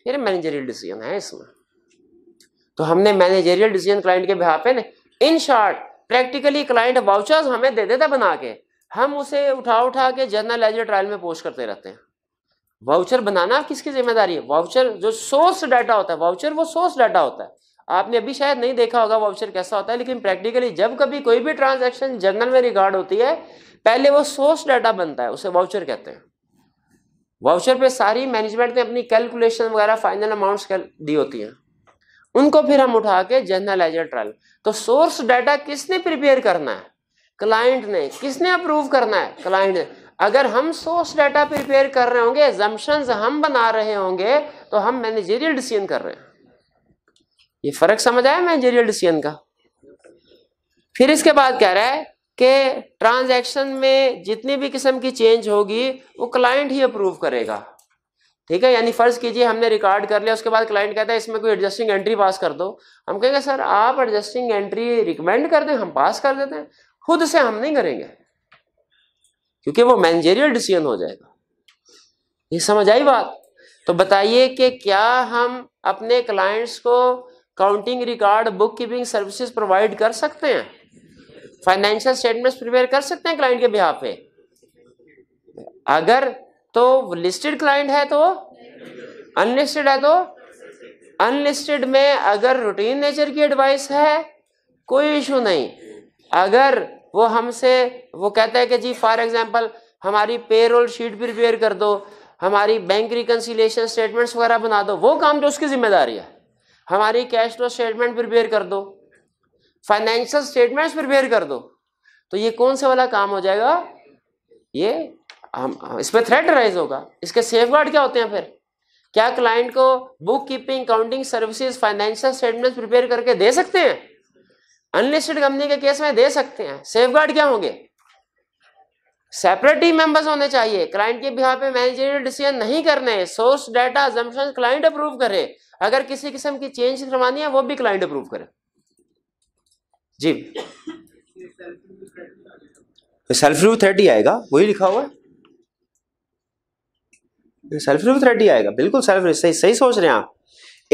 फिर मैनेजरियल डिसीजन है इसमें तो हमने मैनेजरियल डिसीजन क्लाइंट के बिहार पे ने in short practically client vouchers हमें दे देता बना के हम उसे उठा उठा के जर्नल एजर ट्रायल में पोस्ट करते रहते हैं वाउचर बनाना किसकी जिम्मेदारी है वाउचर जो सोर्स डाटा होता है वाउचर वो सोर्स डाटा होता है आपने अभी शायद नहीं देखा होगा वाउचर कैसा होता है लेकिन प्रैक्टिकली जब कभी कोई भी ट्रांजैक्शन जर्नल में रिकॉर्ड होती है पहले वो सोर्स डाटा बनता है उसे वाउचर कहते हैं वाउचर पे सारी मैनेजमेंट ने अपनी कैलकुलेशन वगैरह फाइनल अमाउंट्स दी होती हैं उनको फिर हम उठा के जनरल एजर ट्रायल तो सोर्स डाटा किसने प्रिपेयर करना है क्लाइंट ने किसने अप्रूव करना है क्लाइंट ने अगर हम सोर्स डाटा प्रिपेयर कर रहे होंगे एजम्पन्स हम बना रहे होंगे तो हम मैनेजेरियल डिसीजन कर रहे हैं ये फर्क समझ आया मैनेजरियल डिसीजन का फिर इसके बाद कह रहा है कि ट्रांजैक्शन में जितनी भी किस्म की चेंज होगी वो क्लाइंट ही अप्रूव करेगा ठीक है यानी फर्ज कीजिए हमने रिकॉर्ड कर लिया उसके बाद क्लाइंट कहता है इसमें कोई एडजस्टिंग एंट्री पास कर दो हम कहेंगे सर आप एडजस्टिंग एंट्री रिकमेंड कर दें हम पास कर देते हैं खुद से हम नहीं करेंगे क्योंकि वो मैनेजेरियल डिसीजन हो जाएगा ये समझ आई बात तो बताइए कि क्या हम अपने क्लाइंट्स को counting record book keeping services provide कर सकते हैं फाइनेंशियल स्टेटमेंट्स प्रिपेयर कर सकते हैं क्लाइंट के बिहाफ पे अगर तो लिस्टेड क्लाइंट है तो अनलिस्टेड है तो अनलिस्टेड में अगर रूटीन नेचर की एडवाइस है कोई इशू नहीं अगर वो हमसे वो कहता है कि जी फॉर एग्जांपल हमारी पेरोल शीट प्रिपेयर कर दो हमारी बैंक रिकन्सिलेशन स्टेटमेंट्स वगैरह बना दो वो काम तो उसकी जिम्मेदारी है हमारी कैश फ्लो स्टेटमेंट प्रिपेयर कर दो फाइनेंशियल स्टेटमेंट्स प्रिपेयर कर दो तो ये कौन सा वाला काम हो जाएगा ये हम इस पर थ्रेड राइज होगा इसके सेफ गार्ड क्या होते हैं फिर क्या क्लाइंट को book bookkeeping counting services financial statement prepare करके दे सकते हैं अनलिस्टेड कंपनी के केस में दे सकते हैं सेफ गार्ड क्या होंगे सेपरेट टीम मेंबर्स होने चाहिए क्लाइंट के बिहार पे मैनेजरियल डिसीजन नहीं करने सोर्स डाटा जम्पन क्लाइंट अप्रूव करे अगर किसी किस्म की चेंज करवानी है वो भी क्लाइंट अप्रूव करे जी सेल्फ रिव्यू थ्रेड ही आएगा वही लिखा हुआ है सेल्फ रिव्यू थ्रेड ही आएगा बिल्कुल सेल्फ सही सही सोच रहे हैं आप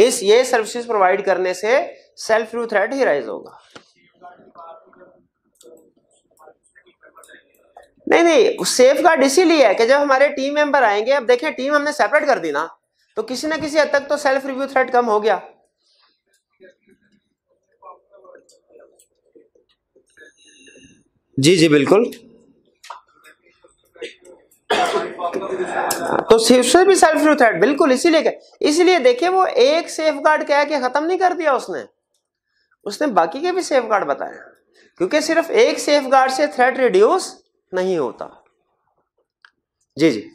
इस ये सर्विसेज प्रोवाइड करने से सेल्फ रिव्यू थ्रेड ही राइज होगा नहीं नहीं सेफ गार्ड इसीलिए है कि जब हमारे टीम मेंबर आएंगे अब देखिए टीम हमने सेपरेट कर दी ना तो किसी ना किसी हद तक तो सेल्फ रिव्यू थ्रेट कम हो गया जी जी बिल्कुल तो उससे भी सेल्फ रिव्यू थ्रेट बिल्कुल इसीलिए इसीलिए देखिए वो एक सेफ गार्ड क्या है खत्म नहीं कर दिया उसने उसने बाकी के भी सेफ गार्ड बताए क्योंकि सिर्फ एक सेफ गार्ड से थ्रेट रिड्यूस नहीं होता जी जी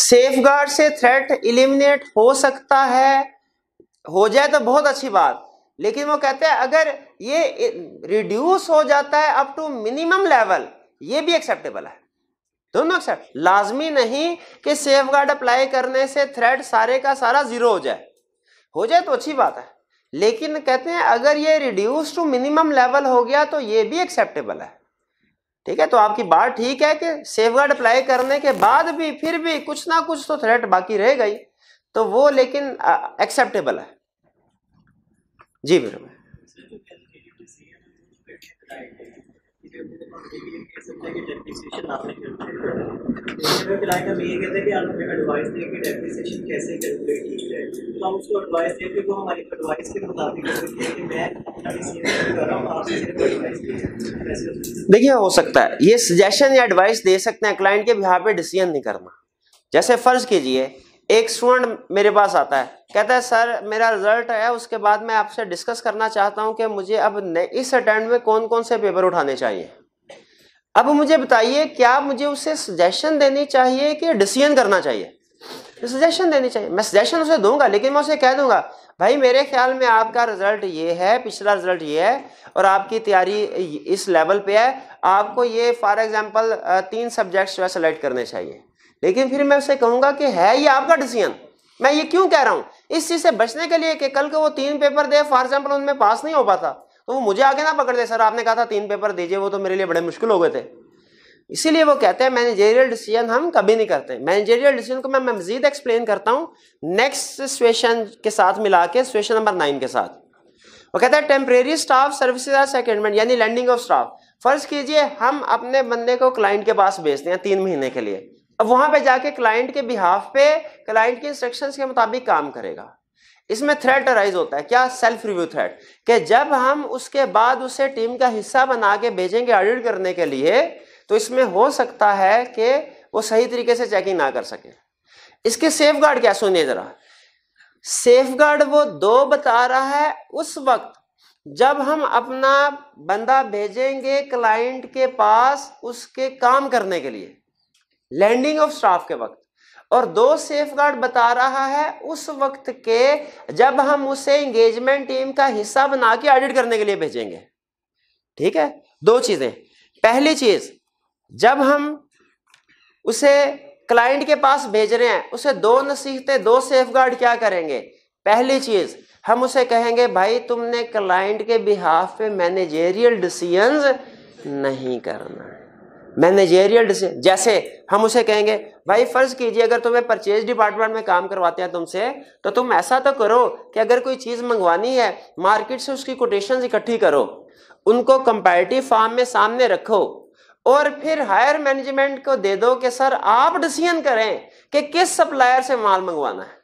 सेफ गार्ड से थ्रेट इलिमिनेट हो सकता है हो जाए तो बहुत अच्छी बात लेकिन वो कहते हैं अगर ये रिड्यूस हो जाता है अप टू मिनिमम लेवल ये भी एक्सेप्टेबल है दोनों एक्सेप्ट लाजमी नहीं कि सेफ गार्ड अप्लाई करने से थ्रेड सारे का सारा जीरो हो जाए हो जाए तो अच्छी बात है लेकिन कहते हैं अगर ये रिड्यूस टू मिनिमम लेवल हो गया तो ये भी एक्सेप्टेबल है ठीक है तो आपकी बात ठीक है कि सेफ गार्ड अप्लाई करने के बाद भी फिर भी कुछ ना कुछ तो थ्रेट बाकी रह गई तो वो लेकिन एक्सेप्टेबल है जी बिल्कुल तो तो देखिए हो सकता है ये सजेशन या एडवाइस दे सकते हैं क्लाइंट के बिहार पे डिसीजन नहीं करना जैसे फर्ज कीजिए एक स्टूडेंट मेरे पास आता है कहता है सर मेरा रिजल्ट आया उसके बाद मैं आपसे डिस्कस करना चाहता हूं कि मुझे अब इस अटेंड में कौन कौन से पेपर उठाने चाहिए अब मुझे बताइए क्या मुझे उसे सजेशन देनी चाहिए कि डिसीजन करना चाहिए सजेशन देनी चाहिए मैं सजेशन उसे दूंगा लेकिन मैं उसे कह दूंगा भाई मेरे ख्याल में आपका रिजल्ट ये है पिछला रिजल्ट ये है और आपकी तैयारी इस लेवल पे है आपको ये फॉर एग्जांपल तीन सब्जेक्ट्स जो है सेलेक्ट करने चाहिए लेकिन फिर मैं उसे कहूंगा कि है ये आपका डिसीजन मैं ये क्यों कह रहा हूँ इस चीज़ से बचने के लिए कि कल को वो तीन पेपर दे फॉर एग्जाम्पल उनमें पास नहीं हो पाता तो वो मुझे आगे ना पकड़ दे सर आपने कहा था तीन पेपर दीजिए वो तो मेरे लिए बड़े मुश्किल हो गए थे इसीलिए वो कहते हैं मैनेजेरियल डिसीजन हम कभी नहीं करते मैनेजेरियल डिसीजन को मैं मजीद एक्सप्लेन करता हूँ नेक्स्ट सिचुएशन के साथ मिला के सिचुएशन नंबर नाइन के साथ वो कहता है temporary staff services or secondment यानी लैंडिंग ऑफ स्टाफ फर्ज कीजिए हम अपने बंदे को क्लाइंट के पास भेजते हैं तीन महीने के लिए अब वहां पे जाके क्लाइंट के बिहाफ पे क्लाइंट के इंस्ट्रक्शंस के मुताबिक काम करेगा इसमें थ्रेट अराइज होता है क्या सेल्फ रिव्यू थ्रेट कि जब हम उसके बाद उसे टीम का हिस्सा बना के भेजेंगे ऑडिट करने के लिए तो इसमें हो सकता है कि वो सही तरीके से चेकिंग ना कर सके इसके सेफ गार्ड क्या सुनिए जरा सेफ गार्ड वो दो बता रहा है उस वक्त जब हम अपना बंदा भेजेंगे क्लाइंट के पास उसके काम करने के लिए लैंडिंग ऑफ स्टाफ के वक्त और दो सेफ गार्ड बता रहा है उस वक्त के जब हम उसे इंगेजमेंट टीम का हिस्सा बना के ऑडिट करने के लिए भेजेंगे ठीक है दो चीजें पहली चीज जब हम उसे क्लाइंट के पास भेज रहे हैं उसे दो नसीहतें दो सेफ गार्ड क्या करेंगे पहली चीज हम उसे कहेंगे भाई तुमने क्लाइंट के बिहाफ पे मैनेजेरियल डिसीजंस नहीं करना मैनेजेरियल डिसीजन जैसे हम उसे कहेंगे भाई फर्ज कीजिए अगर तुम्हें परचेज डिपार्टमेंट में काम करवाते हैं तुमसे तो तुम ऐसा तो करो कि अगर कोई चीज मंगवानी है मार्केट से उसकी कोटेशन इकट्ठी करो उनको कंपेरेटिव फॉर्म में सामने रखो और फिर हायर मैनेजमेंट को दे दो कि सर आप डिसीजन करें कि किस सप्लायर से माल मंगवाना है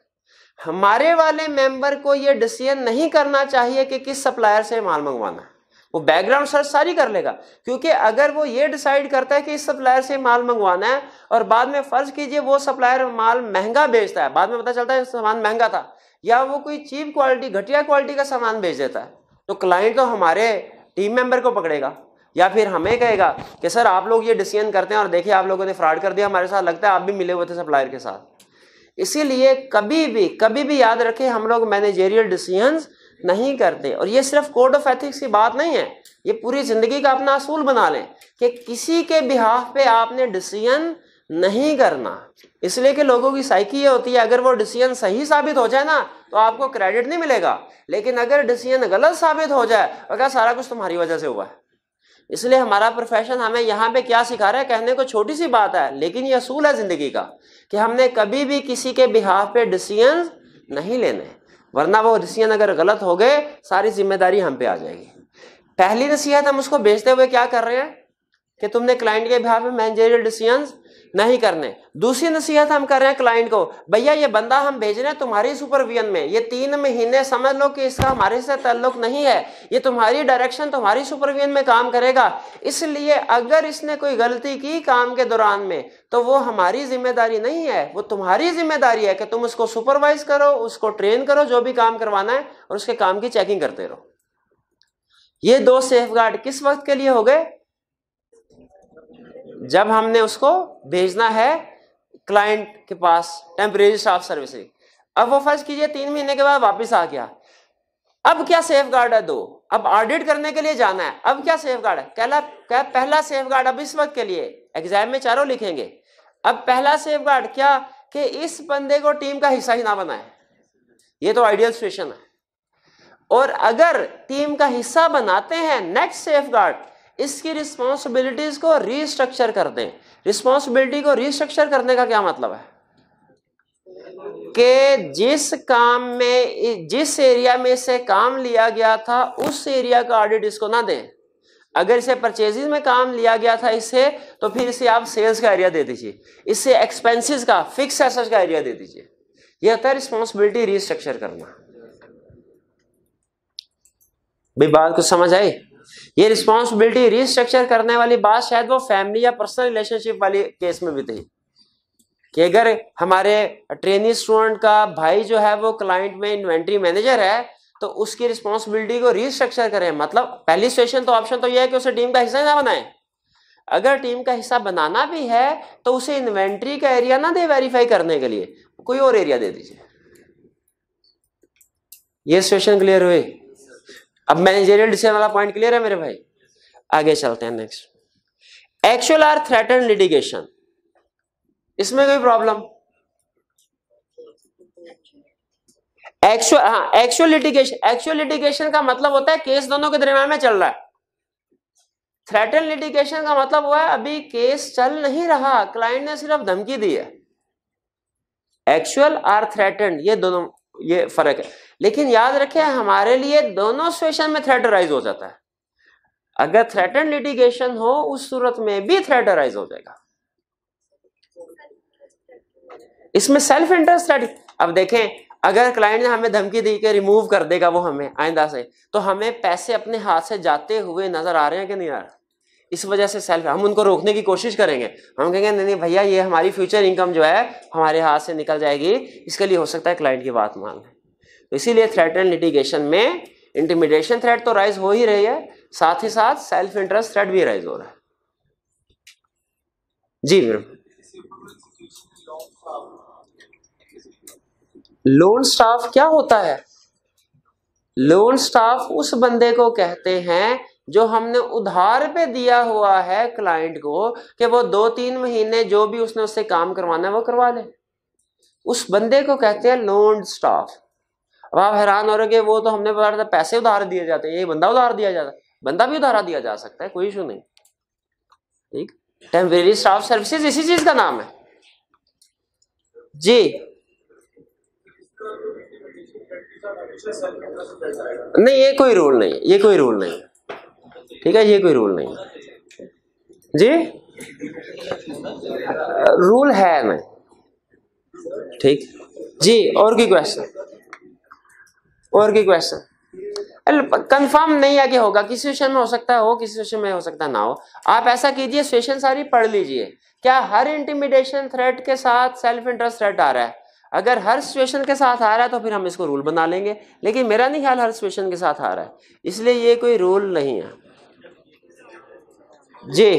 हमारे वाले मेंबर को यह डिसीजन नहीं करना चाहिए कि किस सप्लायर से माल मंगवाना है वो बैकग्राउंड सर्च सारी कर लेगा क्योंकि अगर वो ये डिसाइड करता है कि इस सप्लायर से माल मंगवाना है और बाद में फर्ज कीजिए वो सप्लायर माल महंगा बेचता है बाद में पता चलता है सामान महंगा था या वो कोई चीप क्वालिटी घटिया क्वालिटी का सामान बेच देता है तो क्लाइंट तो हमारे टीम मेंबर को पकड़ेगा या फिर हमें कहेगा कि सर आप लोग ये डिसीजन करते हैं और देखिए आप लोगों ने फ्रॉड कर दिया हमारे साथ लगता है आप भी मिले हुए थे सप्लायर के साथ इसीलिए कभी भी कभी भी याद रखें हम लोग मैनेजेरियल डिसीजंस नहीं करते और ये सिर्फ कोड ऑफ एथिक्स की बात नहीं है ये पूरी जिंदगी का अपना असूल बना लें कि किसी के बिहाफ पे आपने डिसीजन नहीं करना इसलिए कि लोगों की साइकी ये होती है अगर वो डिसीजन सही साबित हो जाए ना तो आपको क्रेडिट नहीं मिलेगा लेकिन अगर डिसीजन गलत साबित हो जाए अगर तो सारा कुछ तुम्हारी वजह से हुआ है इसलिए हमारा प्रोफेशन हमें यहाँ पे क्या सिखा रहा है कहने को छोटी सी बात है लेकिन ये असूल है ज़िंदगी का कि हमने कभी भी किसी के बिहाफ पे डिसीजन नहीं लेने वरना वो डिसीजन अगर गलत हो गए सारी जिम्मेदारी हम पे आ जाएगी पहली नसीहत हम उसको बेचते हुए क्या कर रहे हैं कि तुमने क्लाइंट के बिहार में मैनेजरियल डिसीजन नहीं करने दूसरी नसीहत हम कर रहे हैं क्लाइंट को भैया ये बंदा हम भेज रहे हैं तुम्हारी सुपरविजन में ये तीन महीने समझ लो कि इसका हमारे से ताल्लुक नहीं है ये तुम्हारी डायरेक्शन तुम्हारी सुपरविजन में काम करेगा इसलिए अगर इसने कोई गलती की काम के दौरान में तो वो हमारी जिम्मेदारी नहीं है वो तुम्हारी जिम्मेदारी है कि तुम उसको सुपरवाइज करो उसको ट्रेन करो जो भी काम करवाना है और उसके काम की चेकिंग करते रहो ये दो सेफ गार्ड किस वक्त के लिए हो गए जब हमने उसको भेजना है क्लाइंट के पास टेम्परेरी स्टाफ सर्विस अब वो फर्ज कीजिए तीन महीने के बाद वापस आ गया अब क्या सेफ गार्ड है दो अब ऑडिट करने के लिए जाना है अब क्या सेफ गार्ड है कहला क्या पहला सेफ गार्ड अब इस वक्त के लिए एग्जाम में चारों लिखेंगे अब पहला सेफ गार्ड क्या कि इस बंदे को टीम का हिस्सा ही ना बनाए ये तो आइडियल सिचुएशन है और अगर टीम का हिस्सा बनाते हैं नेक्स्ट सेफ गार्ड इसकी रिस्पॉन्सिबिलिटीज को रिस्ट्रक्चर कर दें रिस्पॉन्सिबिलिटी को रिस्ट्रक्चर करने का क्या मतलब है कि जिस काम में जिस एरिया में से काम लिया गया था उस एरिया का ऑडिट इसको ना दें अगर इसे परचेजिंग में काम लिया गया था इससे तो फिर इसे आप सेल्स का एरिया दे दीजिए इससे एक्सपेंसेस का फिक्स एसेस का एरिया दे दीजिए यह होता है रिस्पॉन्सिबिलिटी रिस्ट्रक्चर करना भाई बात कुछ समझ आई ये रिस्पॉन्सिबिलिटी रिस्ट्रक्चर करने वाली बात शायद वो फैमिली या पर्सनल रिलेशनशिप वाली केस में भी थी कि अगर हमारे ट्रेनिंग स्टूडेंट का भाई जो है वो क्लाइंट में इन्वेंट्री मैनेजर है तो उसकी रिस्पॉन्सिबिलिटी को रिस्ट्रक्चर करें मतलब पहली सिचुएशन तो ऑप्शन तो यह है कि उसे टीम का हिस्सा ना बनाए अगर टीम का हिस्सा बनाना भी है तो उसे इन्वेंट्री का एरिया ना दे वेरीफाई करने के लिए कोई और एरिया दे दीजिए ये सिचुएशन क्लियर हुई अब मैनेजरियल डिसीजन वाला पॉइंट क्लियर है मेरे भाई आगे चलते हैं next actual or threatened litigation इसमें कोई problem actual actual litigation actual litigation का मतलब होता है केस दोनों के दरमियान में चल रहा है थ्रेटन लिटिगेशन का मतलब हुआ है अभी केस चल नहीं रहा क्लाइंट ने सिर्फ धमकी दी है एक्चुअल आर थ्रेटन ये दोनों ये फर्क है लेकिन याद रखें हमारे लिए दोनों सिचुएशन में थ्रेट हो जाता है अगर थ्रेटन लिटिगेशन हो उस सूरत में भी थ्रेट हो जाएगा इसमें सेल्फ इंटरेस्ट अब देखें अगर क्लाइंट ने हमें धमकी दी के रिमूव कर देगा वो हमें आइंदा से तो हमें पैसे अपने हाथ से जाते हुए नजर आ रहे हैं कि नहीं आ इस वजह से सेल्फ हम उनको रोकने की कोशिश करेंगे हम कहेंगे नहीं नहीं भैया ये हमारी फ्यूचर इनकम जो है हमारे हाथ से निकल जाएगी इसके लिए हो सकता है क्लाइंट की बात मान लें तो इसीलिए थ्रेट एंड लिटिगेशन में इंटीमिडेशन थ्रेट तो राइज हो ही रही है साथ ही साथ सेल्फ इंटरेस्ट थ्रेट भी राइज हो रहा है जी विरम लोन स्टाफ क्या होता है लोन स्टाफ उस बंदे को कहते हैं जो हमने उधार पे दिया हुआ है क्लाइंट को कि वो दो तीन महीने जो भी उसने उससे काम करवाना है वो करवा ले उस बंदे को कहते हैं लोन स्टाफ अब आप हैरान हो रहे कि वो तो हमने था पैसे उधार दिए जाते हैं ये बंदा उधार दिया जाता है बंदा भी उधारा दिया जा सकता है कोई इशू नहीं ठीक टेम्परेरी स्टाफ सर्विसेज इसी चीज का नाम है जी नहीं ये कोई रूल नहीं ये कोई रूल नहीं ठीक है ये कोई रूल नहीं जी रूल है नहीं ठीक जी और की क्वेश्चन और की क्वेश्चन कंफर्म नहीं आगे होगा किसी विषय में हो सकता हो किसी विषय में हो सकता ना हो आप ऐसा कीजिए सिचुएशन सारी पढ़ लीजिए क्या हर इंटीमिडेशन थ्रेट के साथ सेल्फ इंटरेस्ट थ्रेट आ रहा है अगर हर सिचुएशन के साथ आ रहा है तो फिर हम इसको रूल बना लेंगे लेकिन मेरा नहीं ख्याल हर सिचुएशन के साथ आ रहा है इसलिए ये कोई रूल नहीं है जी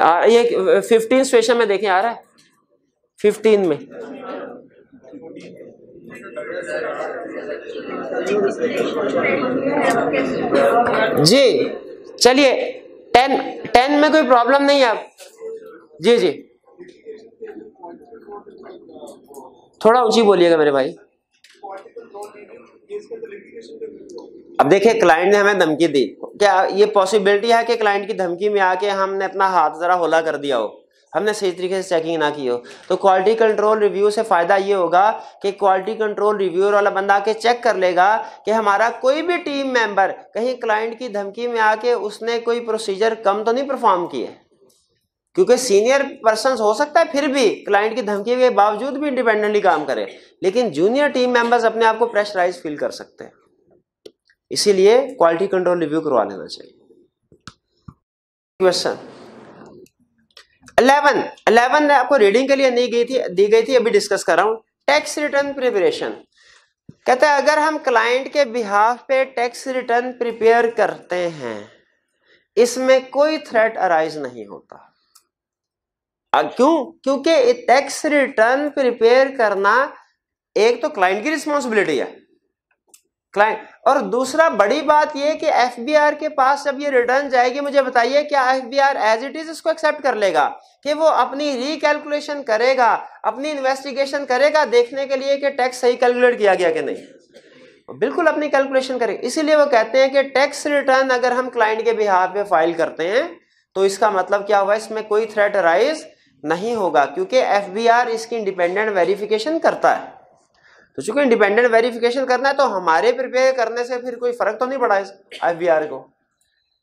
आ, ये फिफ्टीन सिचुएशन में देखें आ रहा है फिफ्टीन में जी चलिए टेन टेन में कोई प्रॉब्लम नहीं है आप जी जी थोड़ा ऊंची बोलिएगा मेरे भाई अब देखिए क्लाइंट ने हमें धमकी दी क्या ये पॉसिबिलिटी है कि क्लाइंट की धमकी में आके हमने अपना हाथ जरा होला कर दिया हो हमने सही तरीके से चेकिंग ना की हो तो क्वालिटी कंट्रोल रिव्यू से फ़ायदा ये होगा कि क्वालिटी कंट्रोल रिव्यू वाला बंदा आके चेक कर लेगा कि हमारा कोई भी टीम मेंबर कहीं क्लाइंट की धमकी में आके उसने कोई प्रोसीजर कम तो नहीं परफॉर्म किए क्योंकि सीनियर पर्सन हो सकता है फिर भी क्लाइंट की धमकी के बावजूद भी इंडिपेंडेंटली काम करें लेकिन जूनियर टीम मेंबर्स अपने आप को प्रेशराइज फील कर सकते हैं इसीलिए क्वालिटी कंट्रोल रिव्यू करवा लेना चाहिए क्वेश्चन अलेवन अलेवन आपको रीडिंग के लिए नहीं गई थी दी गई थी अभी डिस्कस कर रहा हूं टैक्स रिटर्न प्रिपरेशन कहते हैं अगर हम क्लाइंट के बिहाफ पे टैक्स रिटर्न प्रिपेयर करते हैं इसमें कोई थ्रेट अराइज नहीं होता क्यों क्योंकि टैक्स रिटर्न प्रिपेयर करना एक तो क्लाइंट की रिस्पॉन्सिबिलिटी है क्लाइंट और दूसरा बड़ी बात यह कि एफ के पास जब ये रिटर्न जाएगी मुझे बताइए क्या एफ एज इट इज इसको एक्सेप्ट कर लेगा कि वो अपनी रिकैलकुलेशन करेगा अपनी इन्वेस्टिगेशन करेगा देखने के लिए कि टैक्स सही कैलकुलेट किया गया कि नहीं बिल्कुल अपनी कैलकुलेशन करेगा इसीलिए वो कहते हैं कि टैक्स रिटर्न अगर हम क्लाइंट के बिहार पे फाइल करते हैं तो इसका मतलब क्या हुआ इसमें कोई थ्रेट राइज नहीं होगा क्योंकि एफ इसकी इंडिपेंडेंट वेरिफिकेशन करता है तो चूंकि इंडिपेंडेंट वेरिफिकेशन करना है तो हमारे प्रिपेयर करने से फिर कोई फर्क तो नहीं पड़ा इस एफ को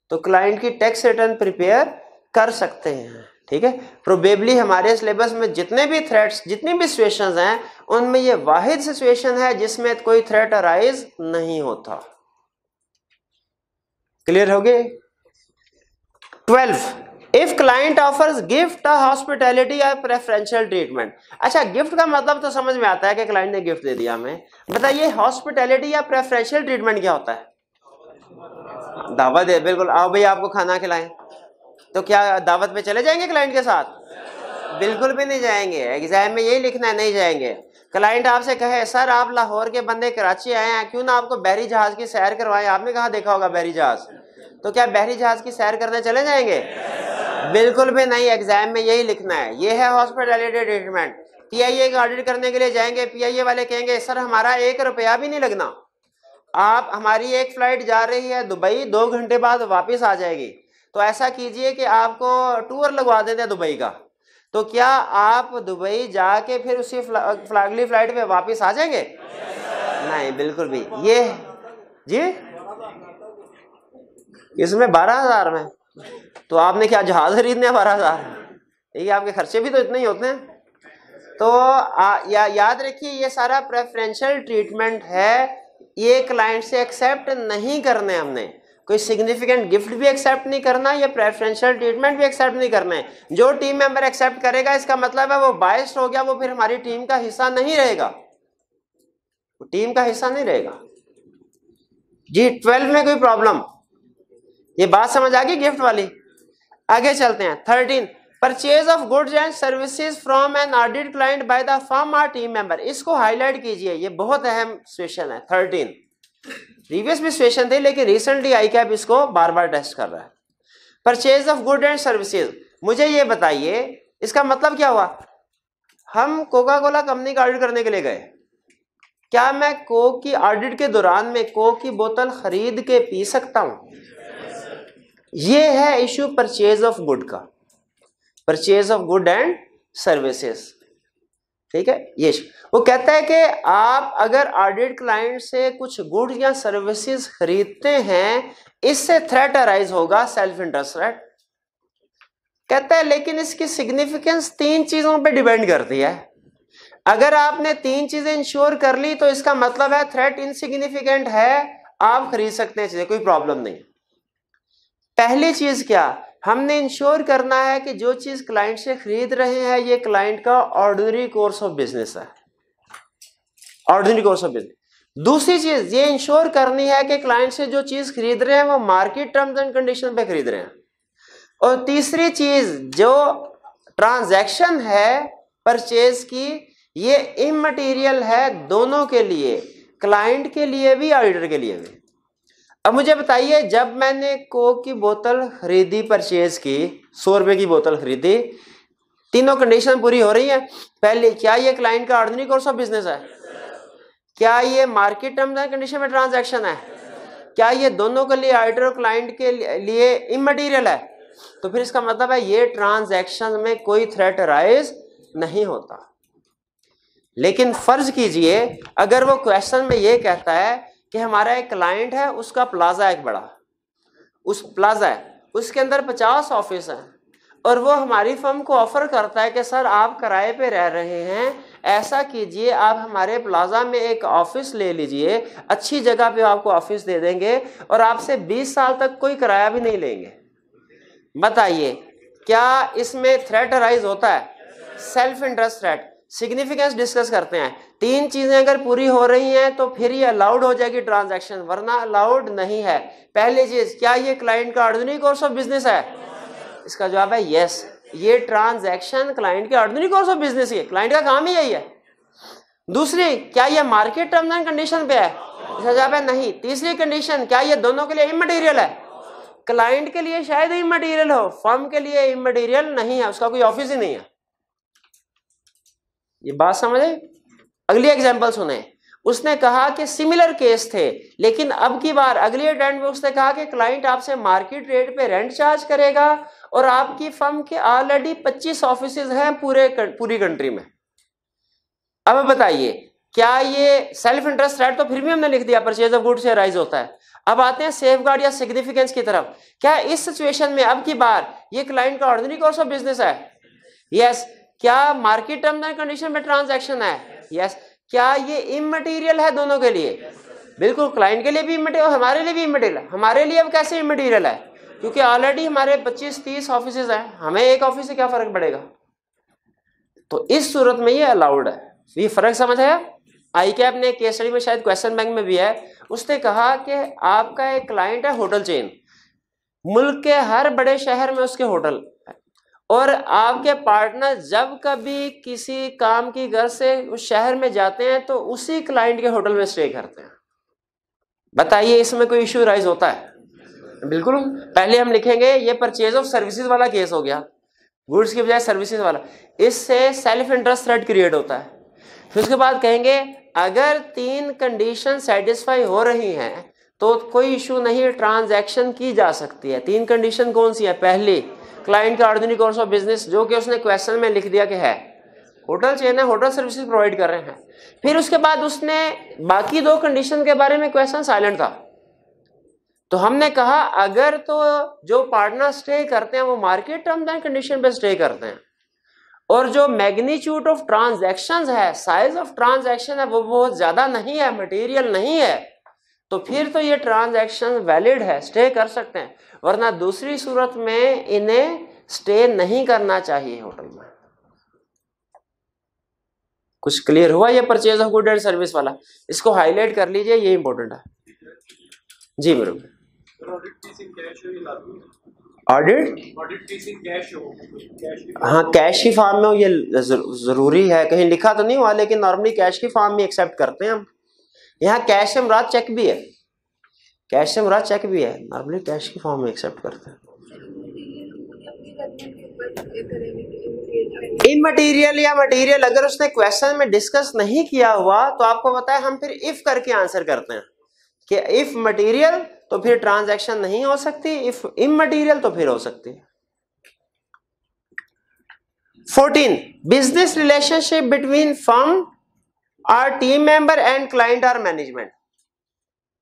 तो क्लाइंट की टैक्स रिटर्न प्रिपेयर कर सकते हैं ठीक है प्रोबेबली हमारे सिलेबस में जितने भी थ्रेट्स जितनी भी सिचुएशंस हैं उनमें ये वाहिद सिचुएशन है जिसमें कोई थ्रेट अराइज नहीं होता क्लियर हो गए twelve if client offers gift hospitality या प्रेफरेंशियल ट्रीटमेंट अच्छा गिफ्ट का मतलब तो समझ में आता है कि क्लाइंट ने गिफ्ट दे दिया हमें बताइए हॉस्पिटैलिटी या प्रेफरेंशियल ट्रीटमेंट क्या होता है दावत है बिल्कुल आओ भाई आपको खाना खिलाएं तो क्या दावत में चले जाएंगे क्लाइंट के साथ बिल्कुल भी नहीं जाएंगे एग्जाम में यही लिखना है नहीं जाएंगे क्लाइंट आपसे कहे सर आप लाहौर के बंदे कराची आए हैं क्यों ना आपको बहरी जहाज की सैर करवाएं आपने कहा देखा होगा बहरी जहाज तो क्या बहरी जहाज की सैर करने चले जाएंगे बिल्कुल भी नहीं एग्जाम में यही लिखना है ये है हॉस्पिटलिटी ट्रीटमेंट पीआईए का ऑडिट करने के लिए जाएंगे पीआईए वाले कहेंगे सर हमारा एक रुपया भी नहीं लगना आप हमारी एक फ्लाइट जा रही है दुबई दो घंटे बाद वापस आ जाएगी तो ऐसा कीजिए कि आपको टूर लगवा देते हैं दुबई का तो क्या आप दुबई जाके फिर उसी फ्ला, अगली फ्लाइट में वापस आ जाएंगे नहीं बिल्कुल भी ये जी इसमें बारह हजार में तो आपने क्या जहाज खरीदने बारह हजार ठीक है आपके खर्चे भी तो इतने ही होते हैं तो आ, या, याद रखिए ये सारा प्रेफरेंशियल ट्रीटमेंट है ये क्लाइंट से एक्सेप्ट नहीं करने हमने कोई सिग्निफिकेंट गिफ्ट भी एक्सेप्ट नहीं करना या प्रेफरेंशियल ट्रीटमेंट भी एक्सेप्ट नहीं करना है जो टीम मेंबर एक्सेप्ट करेगा इसका मतलब है वो बायस्ड हो गया वो फिर हमारी टीम का हिस्सा नहीं रहेगा टीम का हिस्सा नहीं रहेगा जी ट्वेल्व में कोई प्रॉब्लम ये बात समझ आ गई गिफ्ट वाली आगे चलते हैं thirteen purchase of goods and services from an audit client by the firm or team member इसको हाईलाइट कीजिए ये बहुत अहम सेशन है थर्टीन प्रीवियस भी सेशन थे लेकिन रिसेंटली आई कैप इसको बार बार टेस्ट कर रहा है purchase of good and services मुझे ये बताइए इसका मतलब क्या हुआ हम कोका कोला कंपनी का ऑडिट करने के लिए गए क्या मैं कोक की ऑडिट के दौरान में कोक की बोतल खरीद के पी सकता हूँ ये है इशू परचेज ऑफ गुड का purchase of good and services ठीक है ये वो कहता है कि आप अगर ऑडिट क्लाइंट से कुछ गुड या सर्विसेज खरीदते हैं इससे थ्रेट अराइज होगा सेल्फ इंटरेस्ट रेट कहता है लेकिन इसकी सिग्निफिकेंस तीन चीजों पे डिपेंड करती है अगर आपने तीन चीजें इंश्योर कर ली तो इसका मतलब है थ्रेट इनसिग्निफिकेंट है आप खरीद सकते हैं चीजें कोई प्रॉब्लम नहीं पहली चीज़ क्या हमने इंश्योर करना है कि जो चीज़ क्लाइंट से खरीद रहे हैं ये क्लाइंट का ऑर्डिनरी कोर्स ऑफ बिजनेस है ऑर्डिनरी कोर्स ऑफ बिजनेस दूसरी चीज ये इंश्योर करनी है कि क्लाइंट से जो चीज खरीद रहे हैं वो मार्केट टर्म्स एंड कंडीशन पे खरीद रहे हैं और तीसरी चीज जो ट्रांजैक्शन है परचेज की ये इमटीरियल है दोनों के लिए क्लाइंट के लिए भी ऑडिटर के लिए भी अब मुझे बताइए जब मैंने कोक की बोतल खरीदी परचेज की सौ रुपये की बोतल खरीदी तीनों कंडीशन पूरी हो रही है पहले क्या ये क्लाइंट का ऑर्डनरी कोर्स ऑफ बिजनेस है क्या ये मार्केट टर्म्स एंड कंडीशन में ट्रांजैक्शन है क्या ये दोनों के लिए ऑर्डर और क्लाइंट के लिए इमटीरियल है तो फिर इसका मतलब है ये ट्रांजैक्शन में कोई थ्रेट राइज नहीं होता लेकिन फर्ज कीजिए अगर वो क्वेश्चन में ये कहता है कि हमारा एक क्लाइंट है उसका प्लाजा एक बड़ा उस प्लाजा है उसके अंदर पचास ऑफिस हैं और वो हमारी फर्म को ऑफर करता है कि सर आप किराए पे रह रहे हैं ऐसा कीजिए आप हमारे प्लाजा में एक ऑफिस ले लीजिए अच्छी जगह पे आपको ऑफिस दे देंगे और आपसे 20 साल तक कोई किराया भी नहीं लेंगे बताइए क्या इसमें थ्रेट राइज होता है self interest threat significance discuss करते हैं तीन चीजें अगर पूरी हो रही हैं तो फिर ये अलाउड हो जाएगी ट्रांजैक्शन वरना अलाउड नहीं है पहली चीज क्या ये क्लाइंट का आर्धुनिक कोर्स ऑफ बिजनेस है इसका जवाब है यस ये ट्रांजैक्शन क्लाइंट के आर्धुनिक कोर्स ऑफ बिजनेस है क्लाइंट का काम ही यही है दूसरी क्या यह मार्केट टर्म्स एंड कंडीशन पे है इसका जवाब है नहीं तीसरी कंडीशन क्या ये दोनों के लिए इमटेरियल है क्लाइंट के लिए शायद इमटेरियल हो फर्म के लिए इमटेरियल नहीं है उसका कोई ऑफिस ही नहीं है ये बात समझे अगली एग्जाम्पल सुने उसने कहा कि सिमिलर केस थे लेकिन अब की बार अगले अटेंड में उसने कहा कि क्लाइंट आपसे मार्केट रेट पे रेंट चार्ज करेगा और आपकी फर्म के ऑलरेडी 25 ऑफिस हैं पूरे पूरी कंट्री में अब बताइए क्या ये सेल्फ इंटरेस्ट रेट तो फिर भी हमने लिख दिया परचेज ऑफ गुड से राइज होता है अब आते हैं सेफ गार्ड या सिग्निफिकेंस की तरफ क्या इस सिचुएशन में अब की बार ये क्लाइंट का ऑर्डनरी कोर्स ऑफ बिजनेस है यस yes. क्या मार्केट टर्म एंड कंडीशन में ट्रांजेक्शन है यस क्या ये इमटीरियल है दोनों के लिए बिल्कुल क्लाइंट के लिए भी और हमारे लिए भी इमटीरियल है हमारे लिए अब कैसे इमटीरियल है क्योंकि ऑलरेडी हमारे 25-30 ऑफिस हैं हमें एक ऑफिस से क्या फर्क पड़ेगा तो इस सूरत में ये अलाउड है तो ये फर्क समझ आया आई कैप ने केस स्टडी में शायद क्वेश्चन बैंक में भी है उसने कहा कि आपका एक क्लाइंट है होटल चेन मुल्क के हर बड़े शहर में उसके होटल और आपके पार्टनर जब कभी किसी काम की घर से उस शहर में जाते हैं तो उसी क्लाइंट के होटल में स्टे करते हैं बताइए इसमें कोई इश्यू राइज होता है बिल्कुल पहले हम लिखेंगे ये परचेज ऑफ सर्विसेज वाला केस हो गया गुड्स की बजाय सर्विसेज वाला इससे सेल्फ इंटरेस्ट थ्रेड क्रिएट होता है फिर उसके बाद कहेंगे अगर तीन कंडीशन सेटिस्फाई हो रही हैं तो कोई इशू नहीं ट्रांजैक्शन की जा सकती है तीन कंडीशन कौन सी है पहली क्लाइंट का ऑर्डिनरी कोर्स ऑफ बिजनेस जो कि उसने क्वेश्चन में लिख दिया कि है होटल चेन है होटल सर्विसेज प्रोवाइड कर रहे हैं फिर उसके बाद उसने बाकी दो कंडीशन के बारे में क्वेश्चन साइलेंट था तो हमने कहा अगर तो जो पार्टनर स्टे करते हैं वो मार्केट टर्म एंड कंडीशन पे स्टे करते हैं और जो मैग्नीट्यूड ऑफ ट्रांजेक्शन है साइज ऑफ ट्रांजेक्शन है वो बहुत ज़्यादा नहीं है मटेरियल नहीं है तो फिर तो ये ट्रांजेक्शन वैलिड है स्टे कर सकते हैं वरना दूसरी सूरत में इन्हें स्टे नहीं करना चाहिए होटल में कुछ क्लियर हुआ ये purchase of good and service वाला इसको हाईलाइट कर लीजिए ये इंपॉर्टेंट है जी मेरे ऑडिट हाँ कैश की फॉर्म में हो ये जरूरी है कहीं लिखा तो नहीं हुआ लेकिन नॉर्मली कैश की फॉर्म में एक्सेप्ट करते हैं हम यहाँ कैश से मुराद चेक भी है कैश से बुरा चेक भी है नॉर्मली कैश की फॉर्म में एक्सेप्ट करते हैं इन मटेरियल या मटेरियल अगर उसने क्वेश्चन में डिस्कस नहीं किया हुआ तो आपको पता है हम फिर इफ करके आंसर करते हैं कि इफ मटेरियल तो फिर ट्रांजैक्शन नहीं हो सकती इफ इम मटेरियल तो फिर हो सकती है fourteen business relationship between firm or team member and client or management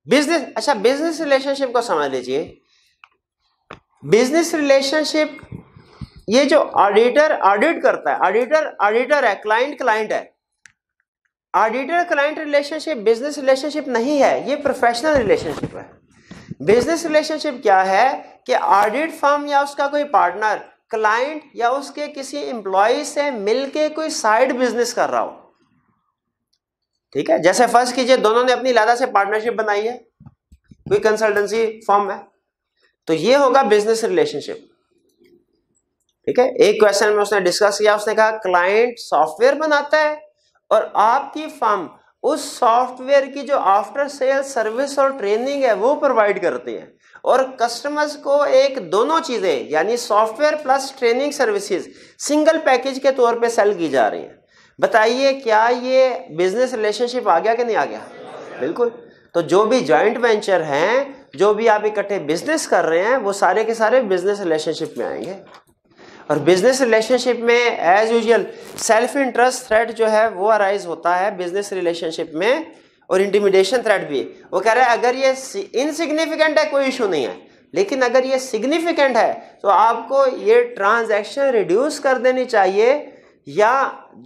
business अच्छा बिजनेस रिलेशनशिप को समझ लीजिए बिजनेस रिलेशनशिप ये जो ऑडिटर ऑडिट करता है ऑडिटर ऑडिटर है क्लाइंट क्लाइंट है auditor client relationship business relationship नहीं है ये प्रोफेशनल रिलेशनशिप है बिजनेस रिलेशनशिप क्या है कि ऑडिट फर्म या उसका कोई पार्टनर क्लाइंट या उसके किसी एम्प्लॉय से मिलके कोई साइड बिजनेस कर रहा हो ठीक है जैसे फर्स्ट कीजिए दोनों ने अपनी लादा से पार्टनरशिप बनाई है कोई कंसल्टेंसी फॉर्म है तो ये होगा बिजनेस रिलेशनशिप ठीक है एक क्वेश्चन में उसने डिस्कस किया उसने कहा क्लाइंट सॉफ्टवेयर बनाता है और आपकी फर्म उस सॉफ्टवेयर की जो आफ्टर सेल सर्विस और ट्रेनिंग है वो प्रोवाइड करती है और कस्टमर्स को एक दोनों चीज़ें यानी software plus training services single package के तौर पे सेल की जा रही है बताइए क्या ये बिजनेस रिलेशनशिप आ गया कि नहीं आ गया बिल्कुल तो जो भी ज्वाइंट वेंचर हैं जो भी आप इकट्ठे बिजनेस कर रहे हैं वो सारे के सारे बिजनेस रिलेशनशिप में आएंगे और बिजनेस रिलेशनशिप में as usual self interest threat जो है वो अराइज होता है बिजनेस रिलेशनशिप में और इंटिमिडेशन थ्रेट भी वो कह रहा है अगर ये इनसिग्निफिकेंट है कोई इशू नहीं है लेकिन अगर ये सिग्निफिकेंट है तो आपको ये ट्रांजैक्शन रिड्यूस कर देनी चाहिए या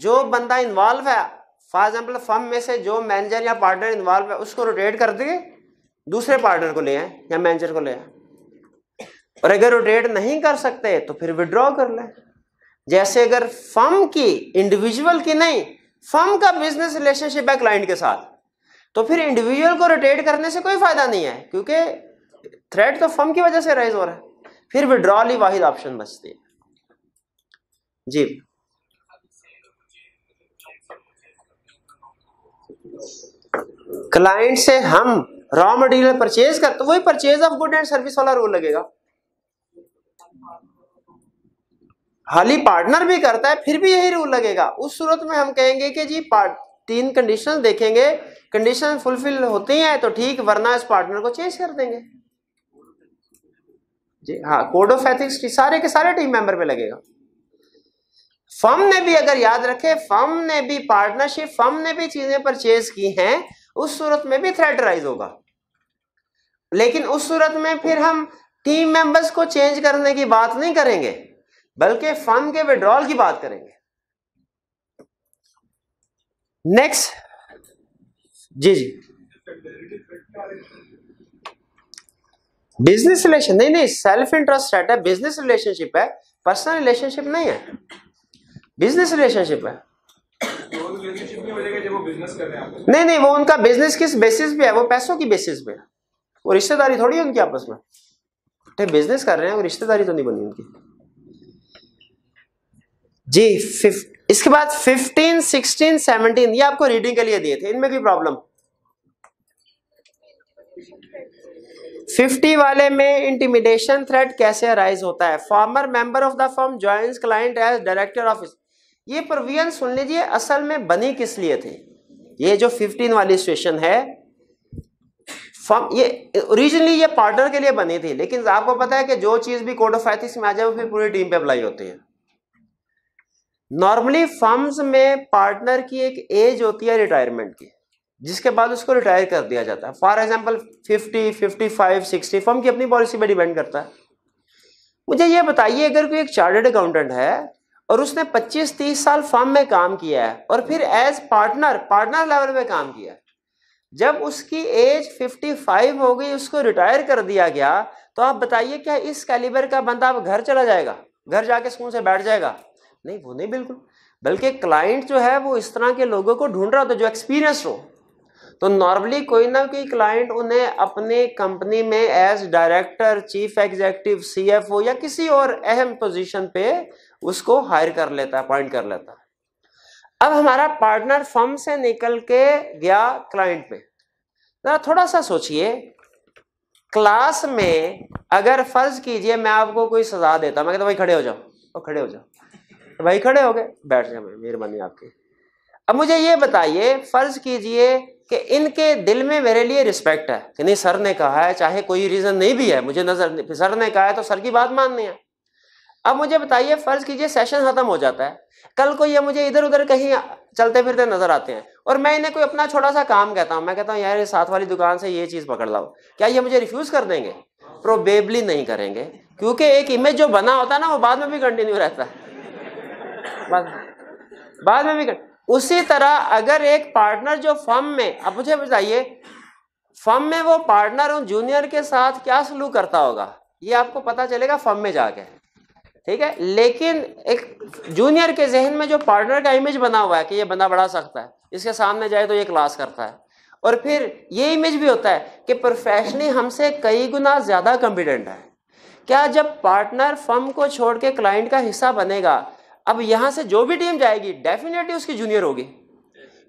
जो बंदा इन्वॉल्व है फॉर एग्जाम्पल फर्म में से जो मैनेजर या पार्टनर इन्वॉल्व है उसको रोटेट कर दिए दूसरे पार्टनर को ले आए या मैनेजर को ले आए और अगर रोटेट नहीं कर सकते तो फिर विड्रॉ कर ले जैसे अगर फर्म की इंडिविजुअल की नहीं फर्म का बिजनेस रिलेशनशिप है क्लाइंट के साथ तो फिर इंडिविजुअल को रोटेट करने से कोई फायदा नहीं है क्योंकि थ्रेड तो फर्म की वजह से राइज हो रहा है फिर विड्रॉल ही वाहिद ऑप्शन बचती है जी क्लाइंट से हम रॉ मटेरियल परचेज कर तो वही purchase of good and service वाला रोल लगेगा हाली पार्टनर भी करता है फिर भी यही रूल लगेगा उस सूरत में हम कहेंगे कि जी पार्ट तीन कंडीशन देखेंगे कंडीशन फुलफिल होती हैं तो ठीक वरना इस पार्टनर को चेंज कर देंगे जी हाँ कोड ऑफ एथिक्स की सारे के सारे टीम मेंबर पे लगेगा फर्म ने भी अगर याद रखे फर्म ने भी पार्टनरशिप फर्म ने भी चीजें परचेज की हैं उस सूरत में भी थ्रेड राइज होगा लेकिन उस सूरत में फिर हम टीम मेंबर्स को चेंज करने की बात नहीं करेंगे बल्कि फंड के विड्रॉल की बात करेंगे नेक्स्ट जी जी बिजनेस रिलेशन नहीं नहीं सेल्फ इंटरेस्ट सेट है बिजनेस रिलेशनशिप है पर्सनल रिलेशनशिप नहीं है बिजनेस रिलेशनशिप है नहीं नहीं वो उनका बिजनेस किस बेसिस पे है वो पैसों की बेसिस पे है वो रिश्तेदारी थोड़ी है उनकी आपस में नहीं बिजनेस कर रहे हैं और रिश्तेदारी तो नहीं बनी उनकी जी फिफ इसके बाद फिफ्टीन सिक्सटीन सेवनटीन ये आपको रीडिंग के लिए दिए थे इनमें कोई प्रॉब्लम फिफ्टी वाले में इंटीमिडेशन थ्रेट कैसे अराइज होता है former member of the firm joins client as director office ये प्रोविजन सुन लीजिए असल में बनी किस लिए थी ये जो फिफ्टीन वाली स्टेशन है फॉर्म ये ओरिजिनली ये पार्टनर के लिए बनी थी लेकिन आपको पता है कि जो चीज भी कोड ऑफ एथिक्स में आ जाए वो फिर पूरी टीम पे अप्लाई होती है नॉर्मली फर्म्स में पार्टनर की एक एज होती है रिटायरमेंट की जिसके बाद उसको रिटायर कर दिया जाता है for example fifty fifty five sixty firm की अपनी पॉलिसी पर डिपेंड करता है मुझे ये बताइए अगर कोई एक चार्टेड अकाउंटेंट है और उसने 25-30 साल फर्म में काम किया है और फिर एज पार्टनर पार्टनर लेवल में काम किया जब उसकी एज 55 हो गई उसको रिटायर कर दिया गया तो आप बताइए क्या इस कैलिबर का बंदा अब घर चला जाएगा घर जाके स्कूल से बैठ जाएगा नहीं वो नहीं बिल्कुल बल्कि क्लाइंट जो है वो इस तरह के लोगों को ढूंढ रहा था जो एक्सपीरियंस हो तो नॉर्मली कोई ना कोई क्लाइंट उन्हें अपने कंपनी में as director chief executive CFO या किसी और अहम पोजीशन पे उसको हायर कर लेता है अपॉइंट कर लेता है अब हमारा पार्टनर फर्म से निकल के गया क्लाइंट पे जरा थोड़ा सा सोचिए क्लास में अगर फर्ज कीजिए मैं आपको कोई सजा देता मैं कहता तो भाई खड़े हो जाओ और खड़े हो जाओ तो भाई खड़े हो गए बैठ जाए मेहरबानी आपकी अब मुझे ये बताइए फर्ज कीजिए कि इनके दिल में मेरे लिए रिस्पेक्ट है कि नहीं सर ने कहा है चाहे कोई रीज़न नहीं भी है मुझे नजर सर ने कहा है तो सर की बात माननी है अब मुझे बताइए फर्ज कीजिए सेशन खत्म हो जाता है कल को ये मुझे इधर उधर कहीं चलते फिरते नजर आते हैं और मैं इन्हें कोई अपना छोटा सा काम कहता हूं मैं कहता हूं यार ये साथ वाली दुकान से ये चीज़ पकड़ लाओ क्या ये मुझे रिफ्यूज़ कर देंगे प्रोबेबली नहीं करेंगे क्योंकि एक इमेज जो बना होता है ना वो बाद में भी कंटिन्यू रहता है बाद, बाद में भी कर... उसी तरह अगर एक पार्टनर जो फर्म में अब मुझे बताइए फर्म में वो पार्टनर और जूनियर के साथ क्या सलूक करता होगा ये आपको पता चलेगा फर्म में जाके ठीक है लेकिन एक जूनियर के जहन में जो पार्टनर का इमेज बना हुआ है कि ये बंदा बढ़ा सकता है इसके सामने जाए तो ये क्लास करता है और फिर ये इमेज भी होता है कि प्रोफेशनली हमसे कई गुना ज़्यादा कॉम्पिटेंट है क्या जब पार्टनर फर्म को छोड़ के क्लाइंट का हिस्सा बनेगा अब यहां से जो भी टीम जाएगी डेफिनेटली उसकी जूनियर होगी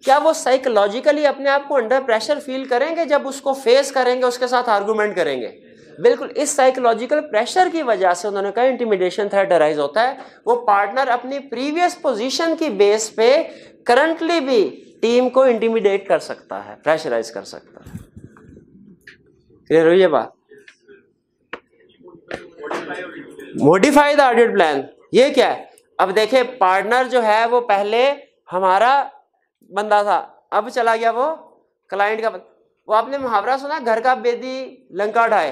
क्या वो साइकोलॉजिकली अपने आप को अंडर प्रेशर फील करेंगे जब उसको फेस करेंगे उसके साथ आर्गूमेंट करेंगे बिल्कुल इस साइकोलॉजिकल प्रेशर की वजह से उन्होंने कहा इंटीमिडेशन थ्रेट अराइज होता है वो पार्टनर अपनी प्रीवियस पोजीशन की बेस पे करंटली भी टीम को इंटीमिडेट कर सकता है प्रेशराइज कर सकता है क्लियर हुई बात मोडिफाई द ऑडिट प्लान ये क्या है अब देखे पार्टनर जो है वो पहले हमारा बंदा था अब चला गया वो क्लाइंट का वो आपने मुहावरा सुना घर का बेदी लंका ढाए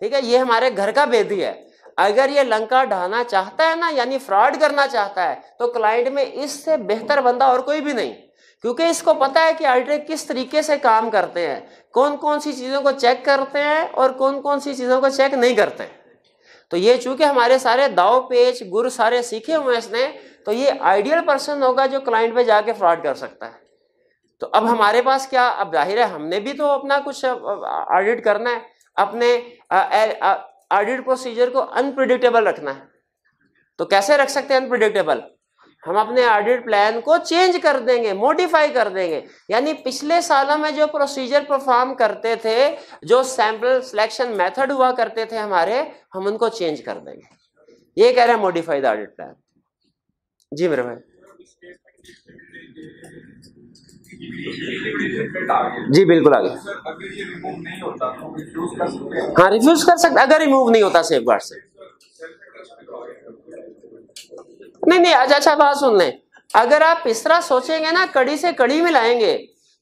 ठीक है ये हमारे घर का बेदी है अगर ये लंका ढाना चाहता है ना यानी फ्रॉड करना चाहता है तो क्लाइंट में इससे बेहतर बंदा और कोई भी नहीं क्योंकि इसको पता है कि अल्ट्रे किस तरीके से काम करते हैं कौन कौन सी चीज़ों को चेक करते हैं और कौन कौन सी चीज़ों को चेक नहीं करते हैं तो ये चूंकि हमारे सारे दाव पेच गुरु सारे सीखे हुए हैं इसने तो ये आइडियल पर्सन होगा जो क्लाइंट पे जाके फ्रॉड कर सकता है तो अब हमारे पास क्या अब जाहिर है हमने भी तो अपना कुछ ऑडिट करना है अपने ऑडिट प्रोसीजर को अनप्रिडिक्टेबल रखना है तो कैसे रख सकते हैं अनप्रिडिक्टेबल हम अपने ऑडिट प्लान को चेंज कर देंगे मॉडिफाई कर देंगे यानी पिछले सालों में जो प्रोसीजर परफॉर्म करते थे जो सैंपल सिलेक्शन मेथड हुआ करते थे हमारे हम उनको चेंज कर देंगे ये कह रहे हैं मॉडिफाई द ऑडिट प्लान जी मेरे भाई जी बिल्कुल आगे हाँ रिफ्यूज कर सकते अगर रिमूव नहीं होता सेफ गार्ड से नहीं नहीं आज अच्छा बात सुन लें अगर आप इस तरह सोचेंगे ना कड़ी से कड़ी में लाएंगे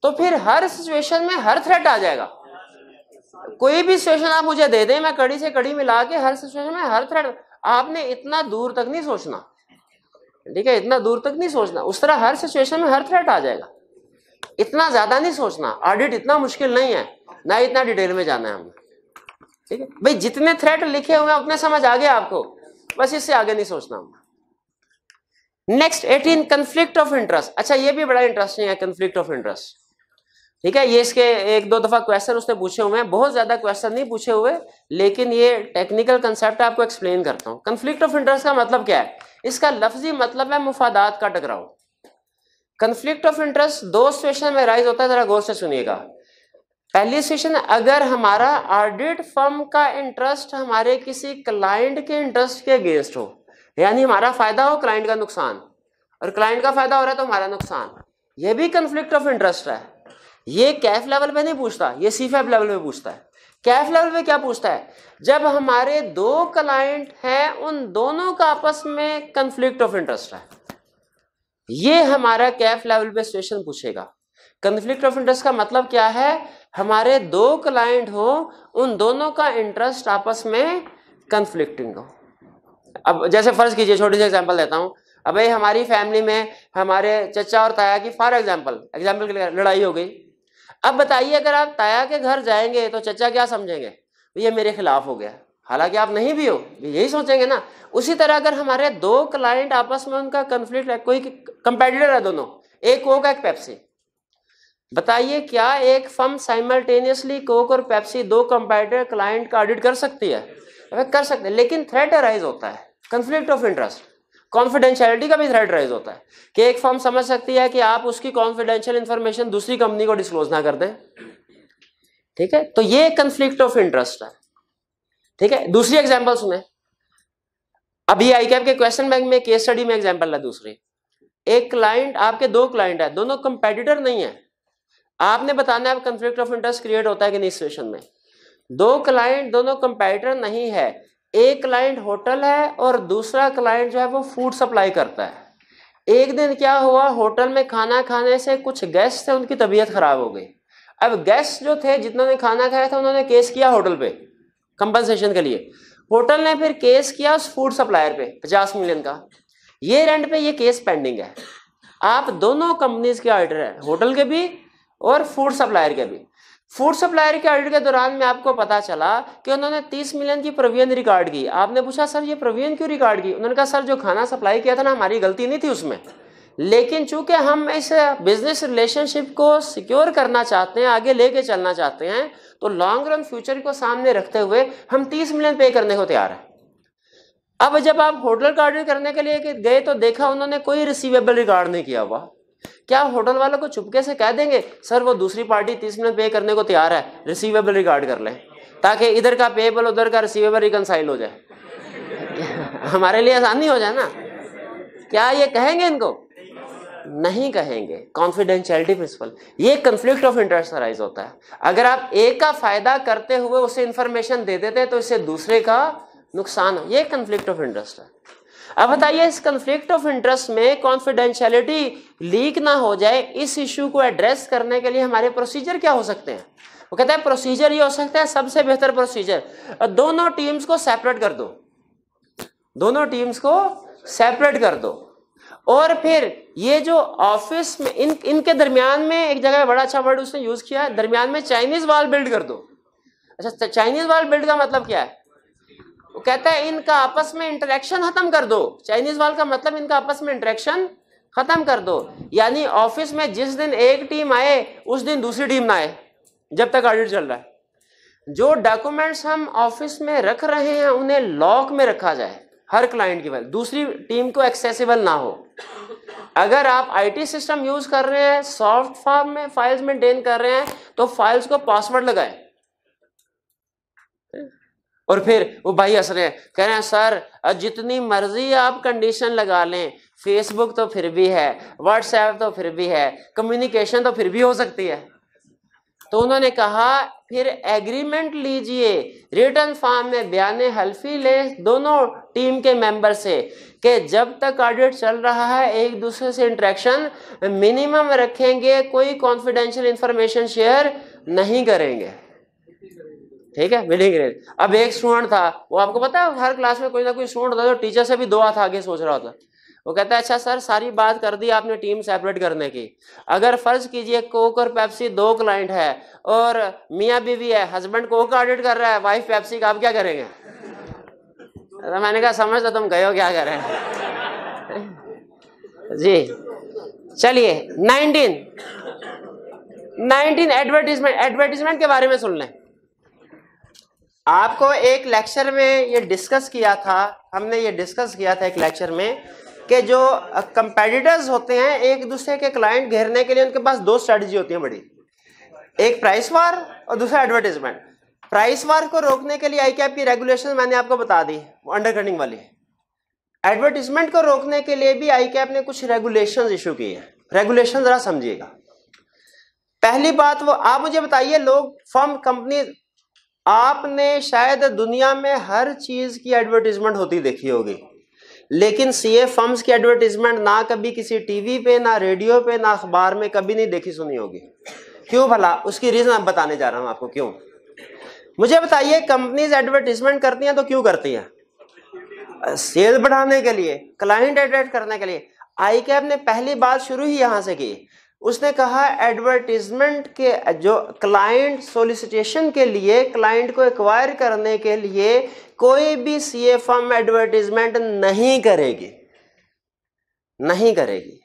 तो फिर हर सिचुएशन में हर थ्रेट आ जाएगा कोई भी सिचुएशन आप मुझे दे दें मैं कड़ी से कड़ी मिला के हर सिचुएशन में हर थ्रेट आपने इतना दूर तक नहीं सोचना ठीक है इतना दूर तक नहीं सोचना उस तरह हर सिचुएशन में हर थ्रेट आ जाएगा इतना ज्यादा नहीं सोचना ऑडिट इतना मुश्किल नहीं है ना इतना डिटेल में जाना है हमें ठीक है भाई जितने थ्रेट लिखे हुए हैं उतने समझ आ गया आपको बस इससे आगे नहीं सोचना next eighteen conflict of interest अच्छा ये भी बड़ा इंटरेस्टिंग है कंफ्लिक्ट ऑफ इंटरेस्ट ठीक है ये इसके एक दो दफा क्वेश्चन उसने पूछे हुए हैं बहुत ज्यादा क्वेश्चन नहीं पूछे हुए लेकिन ये टेक्निकल कंसेप्ट आपको एक्सप्लेन करता हूँ कंफ्लिक्ट ऑफ इंटरेस्ट का मतलब क्या है इसका लफ्जी मतलब है मुफादात का टकराव कंफ्लिक्ट ऑफ इंटरेस्ट दो सिचुएशन में राइज होता है जरा गौर से सुनिएगा पहली सिचुएशन अगर हमारा ऑडिट फर्म का इंटरेस्ट हमारे किसी क्लाइंट के इंटरेस्ट के अगेंस्ट हो यानी हमारा फायदा हो क्लाइंट का नुकसान और क्लाइंट का फायदा हो रहा है तो हमारा नुकसान यह भी कंफ्लिक्ट ऑफ इंटरेस्ट है ये कैफ लेवल पे नहीं पूछता ये सी फैफ लेवल पे पूछता है कैफ लेवल पे क्या पूछता है जब हमारे दो क्लाइंट हैं उन दोनों का आपस में कंफ्लिक्ट ऑफ इंटरेस्ट है ये हमारा कैफ लेवल पे सिचुएशन पूछेगा कंफ्लिक्ट ऑफ इंटरेस्ट का मतलब क्या है हमारे दो क्लाइंट हो उन दोनों का इंटरेस्ट आपस में कंफ्लिक्टिंग हो अब जैसे फर्ज कीजिए छोटी सी एग्जांपल देता हूं अब हमारी फैमिली में हमारे चचा और ताया की फॉर एग्जाम्पल एग्जाम्पल के लिए लड़ाई हो गई अब बताइए अगर आप ताया के घर जाएंगे तो चचा क्या समझेंगे ये मेरे खिलाफ हो गया हालांकि आप नहीं भी हो यही सोचेंगे ना उसी तरह अगर हमारे दो क्लाइंट आपस में उनका कंफ्लिक्ट है कोई कंपेटिटर है दोनों एक कोक एक पेप्सी बताइए क्या एक फर्म साइमल्टेनियसली कोक और पेप्सी दो कंपेटिटर क्लाइंट का ऑडिट कर सकती है कर सकते हैं लेकिन थ्रेट अराइज होता है कंफ्लिक्ट ऑफ इंटरेस्ट कॉन्फिडेंशियलिटी का भी थ्रेट राइज होता है कि एक फर्म समझ सकती है कि आप उसकी कॉन्फिडेंशियल इंफॉर्मेशन दूसरी कंपनी को डिस्क्लोज ना कर दें ठीक है तो ये कंफ्लिक्ट ऑफ इंटरेस्ट है ठीक है दूसरी एग्जाम्पल सुने अभी आई कैप के क्वेश्चन बैंक में केस स्टडी में एग्जाम्पल है दूसरी एक क्लाइंट आपके दो क्लाइंट है दोनों कंपेटिटर नहीं है आपने बताना है कंफ्लिक्ट ऑफ इंटरेस्ट क्रिएट होता है कि नहीं सिचुएशन में दो क्लाइंट दोनों कंपेटिटर नहीं है एक क्लाइंट होटल है और दूसरा क्लाइंट जो है वो फूड सप्लाई करता है एक दिन क्या हुआ होटल में खाना खाने से कुछ गेस्ट थे उनकी तबीयत खराब हो गई अब गेस्ट जो थे ने खाना खाया था उन्होंने केस किया होटल पे कंपनसेशन के लिए होटल ने फिर केस किया उस फूड सप्लायर पे पचास मिलियन का ये रेंट पे ये केस पेंडिंग है आप दोनों कंपनीज के ऑर्डर है होटल के भी और फूड सप्लायर के भी फूड सप्लायर के ऑर्डर के दौरान में आपको पता चला कि उन्होंने 30 मिलियन की प्रोविजन रिकॉर्ड की आपने पूछा सर ये प्रोविजन क्यों रिकॉर्ड की उन्होंने कहा सर जो खाना सप्लाई किया था ना हमारी गलती नहीं थी उसमें लेकिन चूंकि हम इस बिजनेस रिलेशनशिप को सिक्योर करना चाहते हैं आगे लेके चलना चाहते हैं तो लॉन्ग रन फ्यूचर को सामने रखते हुए हम तीस मिलियन पे करने को तैयार हैं अब जब आप होटल का ऑर्डर करने के लिए गए तो देखा उन्होंने कोई रिसीवेबल रिकॉर्ड नहीं किया हुआ क्या होटल वालों को चुपके से कह देंगे सर वो दूसरी पार्टी तीस मिनट पे करने को तैयार है रिसीवेबल रिकॉर्ड कर लें ताकि इधर का पेबल उधर का रिसीवेबल रिकनसाइल हो जाए (laughs) हमारे लिए आसानी हो जाए ना क्या ये कहेंगे इनको नहीं कहेंगे कॉन्फिडेंशियलिटी प्रिंसिपल ये कंफ्लिक्ट ऑफ इंटरेस्ट अराइज होता है अगर आप एक का फायदा करते हुए उसे इंफॉर्मेशन दे देते हैं तो इससे दूसरे का नुकसान हो ये कंफ्लिक्ट ऑफ इंटरेस्ट है अब बताइए इस कंफ्लिक्ट ऑफ इंटरेस्ट में कॉन्फिडेंशियलिटी लीक ना हो जाए इस इश्यू को एड्रेस करने के लिए हमारे प्रोसीजर क्या हो सकते हैं वो कहते हैं प्रोसीजर ये हो सकता है सबसे बेहतर प्रोसीजर दोनों टीम्स को सेपरेट कर दो दोनों टीम्स को सेपरेट कर दो और फिर ये जो ऑफिस में इन इनके दरमियान में एक जगह बड़ा अच्छा वर्ड उसने यूज किया है दरमियान में चाइनीज वाल बिल्ड कर दो अच्छा चाइनीज वाल बिल्ड का मतलब क्या है वो कहता है इनका आपस में इंटरेक्शन खत्म कर दो चाइनीज वाल का मतलब इनका आपस में इंटरेक्शन खत्म कर दो यानी ऑफिस में जिस दिन एक टीम आए उस दिन दूसरी टीम ना आए जब तक ऑडिट चल रहा है जो डॉक्यूमेंट्स हम ऑफिस में रख रहे हैं उन्हें लॉक में रखा जाए हर क्लाइंट की वैल्यू दूसरी टीम को एक्सेसिबल ना हो अगर आप आईटी सिस्टम यूज कर रहे हैं सॉफ्ट फॉर्म में फाइल्स मेंटेन कर रहे हैं तो फाइल्स को पासवर्ड लगाए और फिर वो भाई हंस रहे हैं कह रहे हैं सर जितनी मर्जी आप कंडीशन लगा लें फेसबुक तो फिर भी है व्हाट्सएप तो फिर भी है कम्युनिकेशन तो फिर भी हो सकती है तो उन्होंने कहा फिर एग्रीमेंट लीजिए रिटर्न फॉर्म में बयान हल्फी ले दोनों टीम के मेंबर से कि जब तक ऑडिट चल रहा है एक दूसरे से इंट्रैक्शन मिनिमम रखेंगे कोई कॉन्फिडेंशियल इंफॉर्मेशन शेयर नहीं करेंगे ठीक है मिलिंग ग्रेड अब एक स्टूडेंट था वो आपको पता है हर क्लास में कोई ना कोई स्टूडेंट था जो टीचर से भी दो हाथ आगे सोच रहा था वो कहता है अच्छा सर सारी बात कर दी आपने टीम सेपरेट करने की अगर फर्ज कीजिए कोक और पैप्सी दो क्लाइंट है और मियाँ बीवी है हस्बैंड कोक का ऑडिट कर रहा है वाइफ पैप्सी का आप क्या करेंगे तो मैंने कहा समझ तो तुम गए हो क्या करें (laughs) जी चलिए नाइनटीन नाइनटीन एडवर्टीजमेंट एडवर्टीजमेंट के बारे में सुन लें आपको एक लेक्चर में ये डिस्कस किया था हमने ये डिस्कस किया था एक लेक्चर में कि जो कंपेटिटर्स होते हैं एक दूसरे के क्लाइंट घेरने के लिए उनके पास दो स्ट्रेटजी होती है बड़ी एक प्राइस वार और दूसरा एडवर्टीजमेंट प्राइस वार को रोकने के लिए आई की रेगुलेशन मैंने आपको बता दी अंडरकटिंग वाली एडवर्टीजमेंट को रोकने के लिए भी आई ने कुछ रेगुलेशन इशू की है रेगुलेशन जरा समझिएगा पहली बात वो आप मुझे बताइए लोग फर्म कंपनी आपने शायद दुनिया में हर चीज की एडवर्टीजमेंट होती देखी होगी लेकिन सीए फर्म्स की एडवर्टीजमेंट ना कभी किसी टीवी पे ना रेडियो पे ना अखबार में कभी नहीं देखी सुनी होगी क्यों भला उसकी रीजन आप बताने जा रहा हूं आपको क्यों मुझे बताइए कंपनीज एडवर्टीजमेंट करती हैं तो क्यों करती हैं सेल बढ़ाने के लिए क्लाइंट एट्रैक्ट करने के लिए आई कैब ने पहली बात शुरू ही यहां से की उसने कहा एडवर्टीजमेंट के जो क्लाइंट सोलिसिटेशन के लिए क्लाइंट को एक्वायर करने के लिए कोई भी सीए फर्म एडवर्टीजमेंट नहीं करेगी नहीं करेगी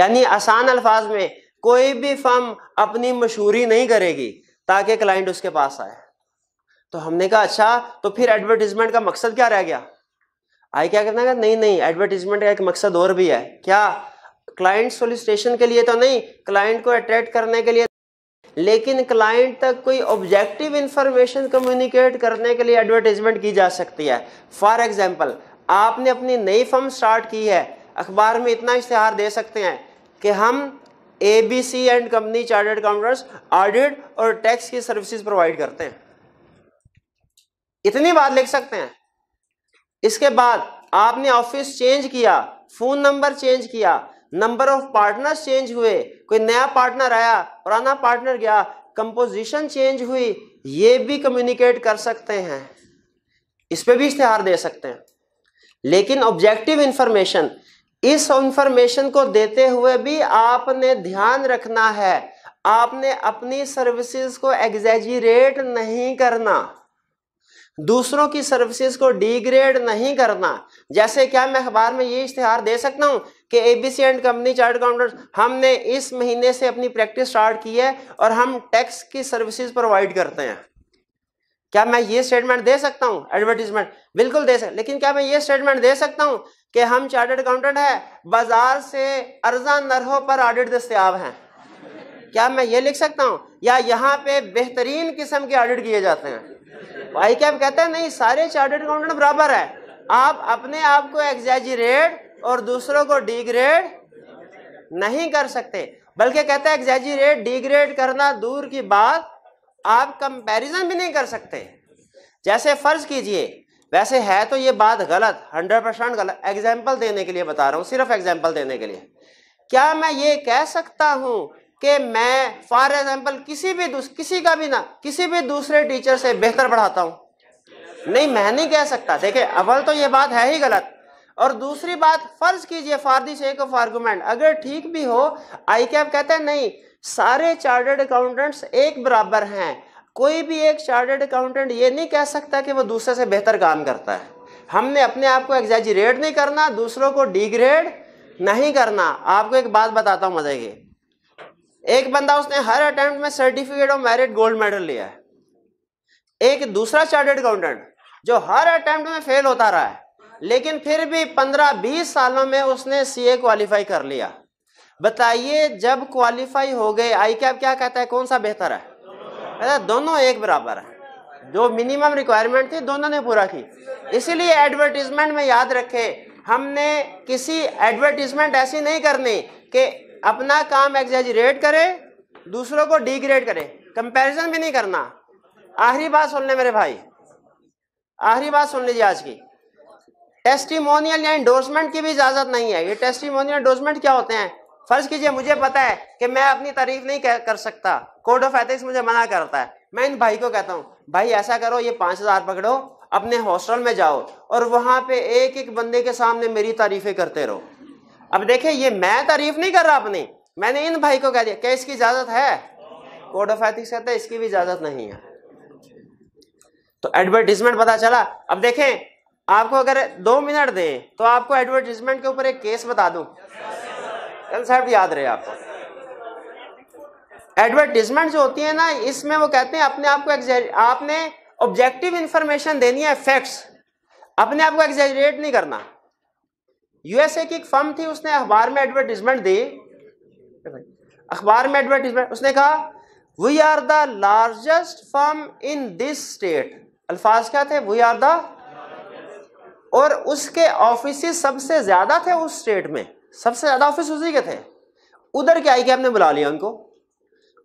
यानी आसान अल्फाज में कोई भी फर्म अपनी मशहूरी नहीं करेगी ताकि क्लाइंट उसके पास आए तो हमने कहा अच्छा तो फिर एडवर्टीजमेंट का मकसद क्या रह गया आई क्या कहना नहीं नहीं एडवर्टीजमेंट का एक मकसद और भी है क्या क्लाइंट सोलिसिटेशन के लिए तो नहीं क्लाइंट को अट्रैक्ट करने के लिए लेकिन क्लाइंट तक कोई ऑब्जेक्टिव इंफॉर्मेशन कम्युनिकेट करने के लिए एडवर्टीजमेंट की जा सकती है फॉर एग्जाम्पल आपने अपनी नई फर्म स्टार्ट की है अखबार में इतना इश्तहार दे सकते हैं कि हम A B C and company chartered accountants audit और टैक्स की सर्विसेज प्रोवाइड करते हैं इतनी बात लिख सकते हैं इसके बाद आपने ऑफिस चेंज किया फ़ोन नंबर चेंज किया नंबर ऑफ पार्टनर चेंज हुए कोई नया पार्टनर आया पुराना पार्टनर गया कंपोजिशन चेंज हुई ये भी कम्युनिकेट कर सकते हैं इस पर भी इश्तेहार दे सकते हैं लेकिन ऑब्जेक्टिव इंफॉर्मेशन इस इंफॉर्मेशन को देते हुए भी आपने ध्यान रखना है आपने अपनी सर्विसेज को एग्जेजरेट नहीं करना दूसरों की सर्विसेज को डिग्रेड नहीं करना जैसे क्या मैं अखबार में ये इश्तेहार दे सकता हूं कि ABC and company chart accountant हमने इस महीने से अपनी प्रैक्टिस स्टार्ट की है और हम टैक्स की सर्विसेज प्रोवाइड करते हैं क्या मैं ये स्टेटमेंट दे सकता हूँ एडवर्टीजमेंट बिल्कुल दे सकता लेकिन क्या मैं ये स्टेटमेंट दे सकता हूँ कि हम चार्टर्ड अकाउंटेंट है बाजार से अर्जा नरहों पर ऑडिट दस्तियाब हैं क्या मैं ये लिख सकता हूँ या यहाँ पे बेहतरीन किस्म के ऑडिट किए जाते हैं भाई क्या कहते हैं नहीं सारे चार्टर्ड अकाउंटेंट बराबर है आप अपने आप को एग्जैजरेट और दूसरों को डिग्रेड नहीं कर सकते बल्कि कहते हैं एग्जेजरेट डिग्रेड करना दूर की बात आप कंपैरिजन भी नहीं कर सकते जैसे फर्ज कीजिए वैसे है तो ये बात गलत हंड्रेड परसेंट गलत एग्जाम्पल देने के लिए बता रहा हूँ सिर्फ एग्जाम्पल देने के लिए क्या मैं ये कह सकता हूँ कि मैं फॉर एग्जाम्पल किसी भी किसी का भी ना किसी भी दूसरे टीचर से बेहतर पढ़ाता हूँ नहीं मैं नहीं कह सकता देखे अव्वल तो ये बात है ही गलत और दूसरी बात फर्ज कीजिए for the sake of argument अगर ठीक भी हो आई कैप कहते हैं नहीं सारे चार्टर्ड अकाउंटेंट्स एक बराबर हैं कोई भी एक चार्टर्ड अकाउंटेंट ये नहीं कह सकता कि वो दूसरे से बेहतर काम करता है हमने अपने आप को एग्जैजरेट नहीं करना दूसरों को डिग्रेड नहीं करना आपको एक बात बताता हूँ मजे की एक बंदा उसने हर अटैम्प्ट में certificate of merit gold medal लिया है एक दूसरा चार्टर्ड अकाउंटेंट जो हर अटैम्प्ट में फेल होता रहा है लेकिन फिर भी पंद्रह बीस सालों में उसने सीए क्वालिफाई कर लिया बताइए जब क्वालिफाई हो गए आई कैप क्या कहता है कौन सा बेहतर है कहता दोनों एक बराबर है जो मिनिमम रिक्वायरमेंट थी दोनों ने पूरा की इसीलिए एडवर्टीजमेंट में याद रखे हमने किसी एडवर्टीजमेंट ऐसी नहीं करनी कि अपना काम एग्जेजरेट करे दूसरों को डिग्रेड करे कंपैरिजन भी नहीं करना आखिरी बात सुन ले मेरे भाई आखिरी बात सुन लीजिए आज की टेस्टिमोनियल या इंडोर्समेंट की भी इजाजत नहीं है ये टेस्टिमोनियल इंडोर्समेंट क्या होते हैं फर्ज कीजिए मुझे पता है कि मैं अपनी तारीफ नहीं कर सकता कोड ऑफ एथिक्स मुझे मना करता है मैं इन भाई को कहता हूँ भाई ऐसा करो ये पांच हज़ार पकड़ो अपने हॉस्टल में जाओ और वहां पे एक एक बंदे के सामने मेरी तारीफें करते रहो अब देखे ये मैं तारीफ नहीं कर रहा अपनी मैंने इन भाई को कह दिया क्या इसकी इजाज़त है कोड ऑफ एथिक्स कहता है इसकी भी इजाज़त नहीं है तो एडवर्टीजमेंट पता चला अब देखें आपको अगर दो मिनट दे तो आपको एडवर्टीजमेंट के ऊपर एक केस बता दू कंसेप्ट याद रहे आपको एडवर्टीजमेंट जो होती है ना इसमें वो कहते हैं अपने आपको आपने ऑब्जेक्टिव इंफॉर्मेशन देनी है फैक्ट्स अपने आप को एग्जेजरेट नहीं करना यूएसए की एक फर्म थी उसने अखबार में एडवर्टीजमेंट दी अखबार में एडवर्टीजमेंट उसने कहा we are the largest firm in this state अल्फाज क्या थे वी आर द और उसके ऑफिस सबसे ज़्यादा थे उस स्टेट में सबसे ज़्यादा ऑफिस उसी के थे उधर क्या आई के हमने बुला लिया उनको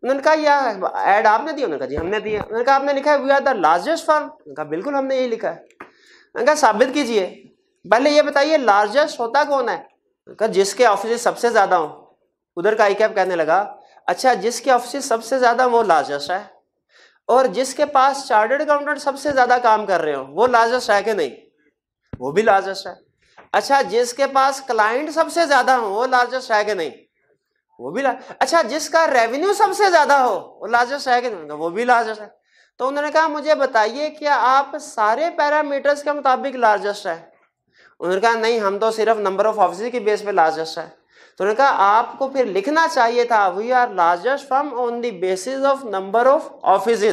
उन्होंने कहा यह एड आपने दिया उन्होंने कहा जी हमने दिया उन्होंने कहा आपने लिखा है we are the largest firm उन्होंने कहा बिल्कुल हमने यही लिखा है उन्होंने कहा साबित कीजिए पहले ये बताइए लार्जेस्ट होता कौन है कहा जिसके ऑफिस सबसे ज़्यादा हों उधर का आई कैप कहने लगा अच्छा जिसके ऑफिस सबसे ज़्यादा वो लार्जेस्ट है और जिसके पास चार्टर्ड अकाउंटेंट सबसे ज़्यादा काम कर रहे हो वो लार्जेस्ट है कि नहीं वो भी लार्जेस्ट है अच्छा जिसके पास क्लाइंट सबसे ज्यादा हो वो लार्जेस्ट है कि नहीं वो भी अच्छा जिसका रेवेन्यू सबसे ज्यादा हो वो लार्जेस्ट है कि नहीं वो भी लार्जेस्ट है तो उन्होंने कहा मुझे बताइए कि आप सारे पैरामीटर्स के मुताबिक लार्जेस्ट है उन्होंने कहा नहीं हम तो सिर्फ नंबर ऑफ ऑफिस की बेस पे लार्जेस्ट है तो उन्होंने कहा आपको फिर लिखना चाहिए था we are largest from on the basis of number of office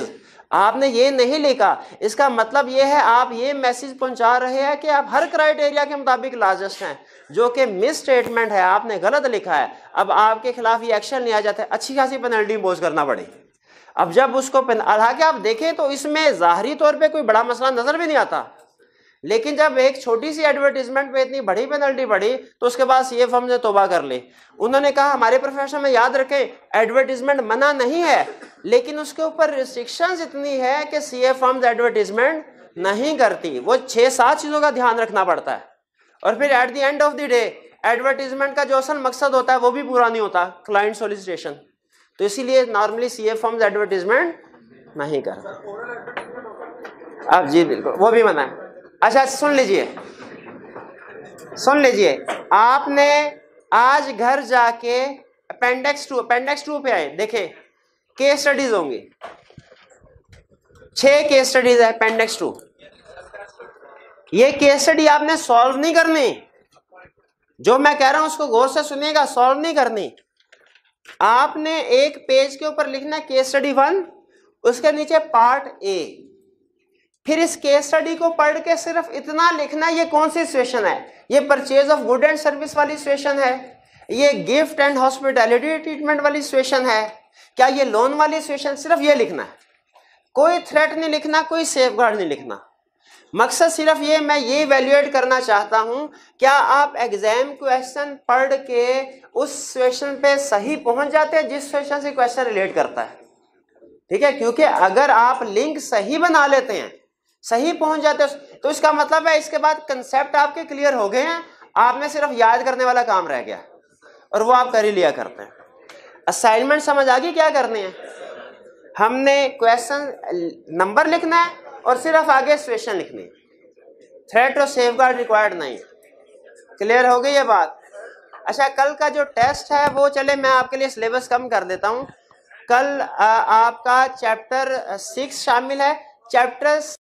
आपने ये नहीं लिखा इसका मतलब ये है आप ये मैसेज पहुंचा रहे हैं कि आप हर क्राइटेरिया के मुताबिक लार्जेस्ट हैं जो कि मिस स्टेटमेंट है आपने गलत लिखा है अब आपके खिलाफ ये एक्शन लिया जाता है अच्छी खासी पेनल्टी इम्पोज करना पड़ेगी अब जब उसको हालांकि आप देखें तो इसमें ज़ाहरी तौर पर कोई बड़ा मसला नज़र भी नहीं आता लेकिन जब एक छोटी सी एडवर्टीजमेंट पे इतनी बड़ी पेनल्टी पड़ी तो उसके बाद सी एफ ने तोबा कर ली उन्होंने कहा हमारे प्रोफेशन में याद रखें एडवर्टीजमेंट मना नहीं है लेकिन उसके ऊपर रिस्ट्रिक्शन इतनी है कि सी एफ एडवर्टीजमेंट नहीं करती वो छह सात चीज़ों का ध्यान रखना पड़ता है और फिर at the end of the day advertisement का जो असल मकसद होता है वो भी पूरा नहीं होता क्लाइंट सोलिसिटेशन तो इसीलिए नॉर्मली सी एफ एडवर्टीजमेंट नहीं करता आप जी बिल्कुल वो भी मना है अच्छा, अच्छा सुन लीजिए सुन लीजिए आपने आज घर जाके अपेंडेक्स टू अपेंडिक्स टू पे आए देखे के स्टडीज होंगी छह के स्टडीज है अपेंडिक्स टू ये केस स्टडी आपने सॉल्व नहीं करनी जो मैं कह रहा हूं उसको गौर से सुनिएगा सॉल्व नहीं करनी आपने एक पेज के ऊपर लिखना केस स्टडी वन उसके नीचे पार्ट ए फिर इस केस स्टडी को पढ़ के सिर्फ इतना लिखना ये कौन सी सिचुएशन है ये purchase of good and service वाली सिचुएशन है ये गिफ्ट एंड हॉस्पिटैलिटी ट्रीटमेंट वाली सिचुएशन है क्या ये लोन वाली सिचुएशन सिर्फ ये लिखना है कोई थ्रेट नहीं लिखना कोई सेफ गार्ड नहीं लिखना मकसद सिर्फ ये मैं ये वैल्यूएट करना चाहता हूँ क्या आप एग्जाम क्वेश्चन पढ़ के उस सिचुएशन पे सही पहुँच जाते हैं जिस सिचुएशन से क्वेश्चन रिलेट करता है ठीक है क्योंकि अगर आप लिंक सही बना लेते हैं सही पहुंच जाते हो तो इसका मतलब है इसके बाद कंसेप्ट आपके क्लियर हो गए हैं आप में सिर्फ याद करने वाला काम रह गया और वो आप कर ही लिया करते हैं असाइनमेंट समझ आ गई क्या करनी है हमने क्वेश्चन नंबर लिखना है और सिर्फ आगे सिचुएशन लिखनी है थ्रेट और सेफ गार्ड रिक्वायर्ड नहीं क्लियर हो गई ये बात अच्छा कल का जो टेस्ट है वो चले मैं आपके लिए सिलेबस कम कर देता हूँ कल आ, आपका चैप्टर सिक्स शामिल है चैप्टर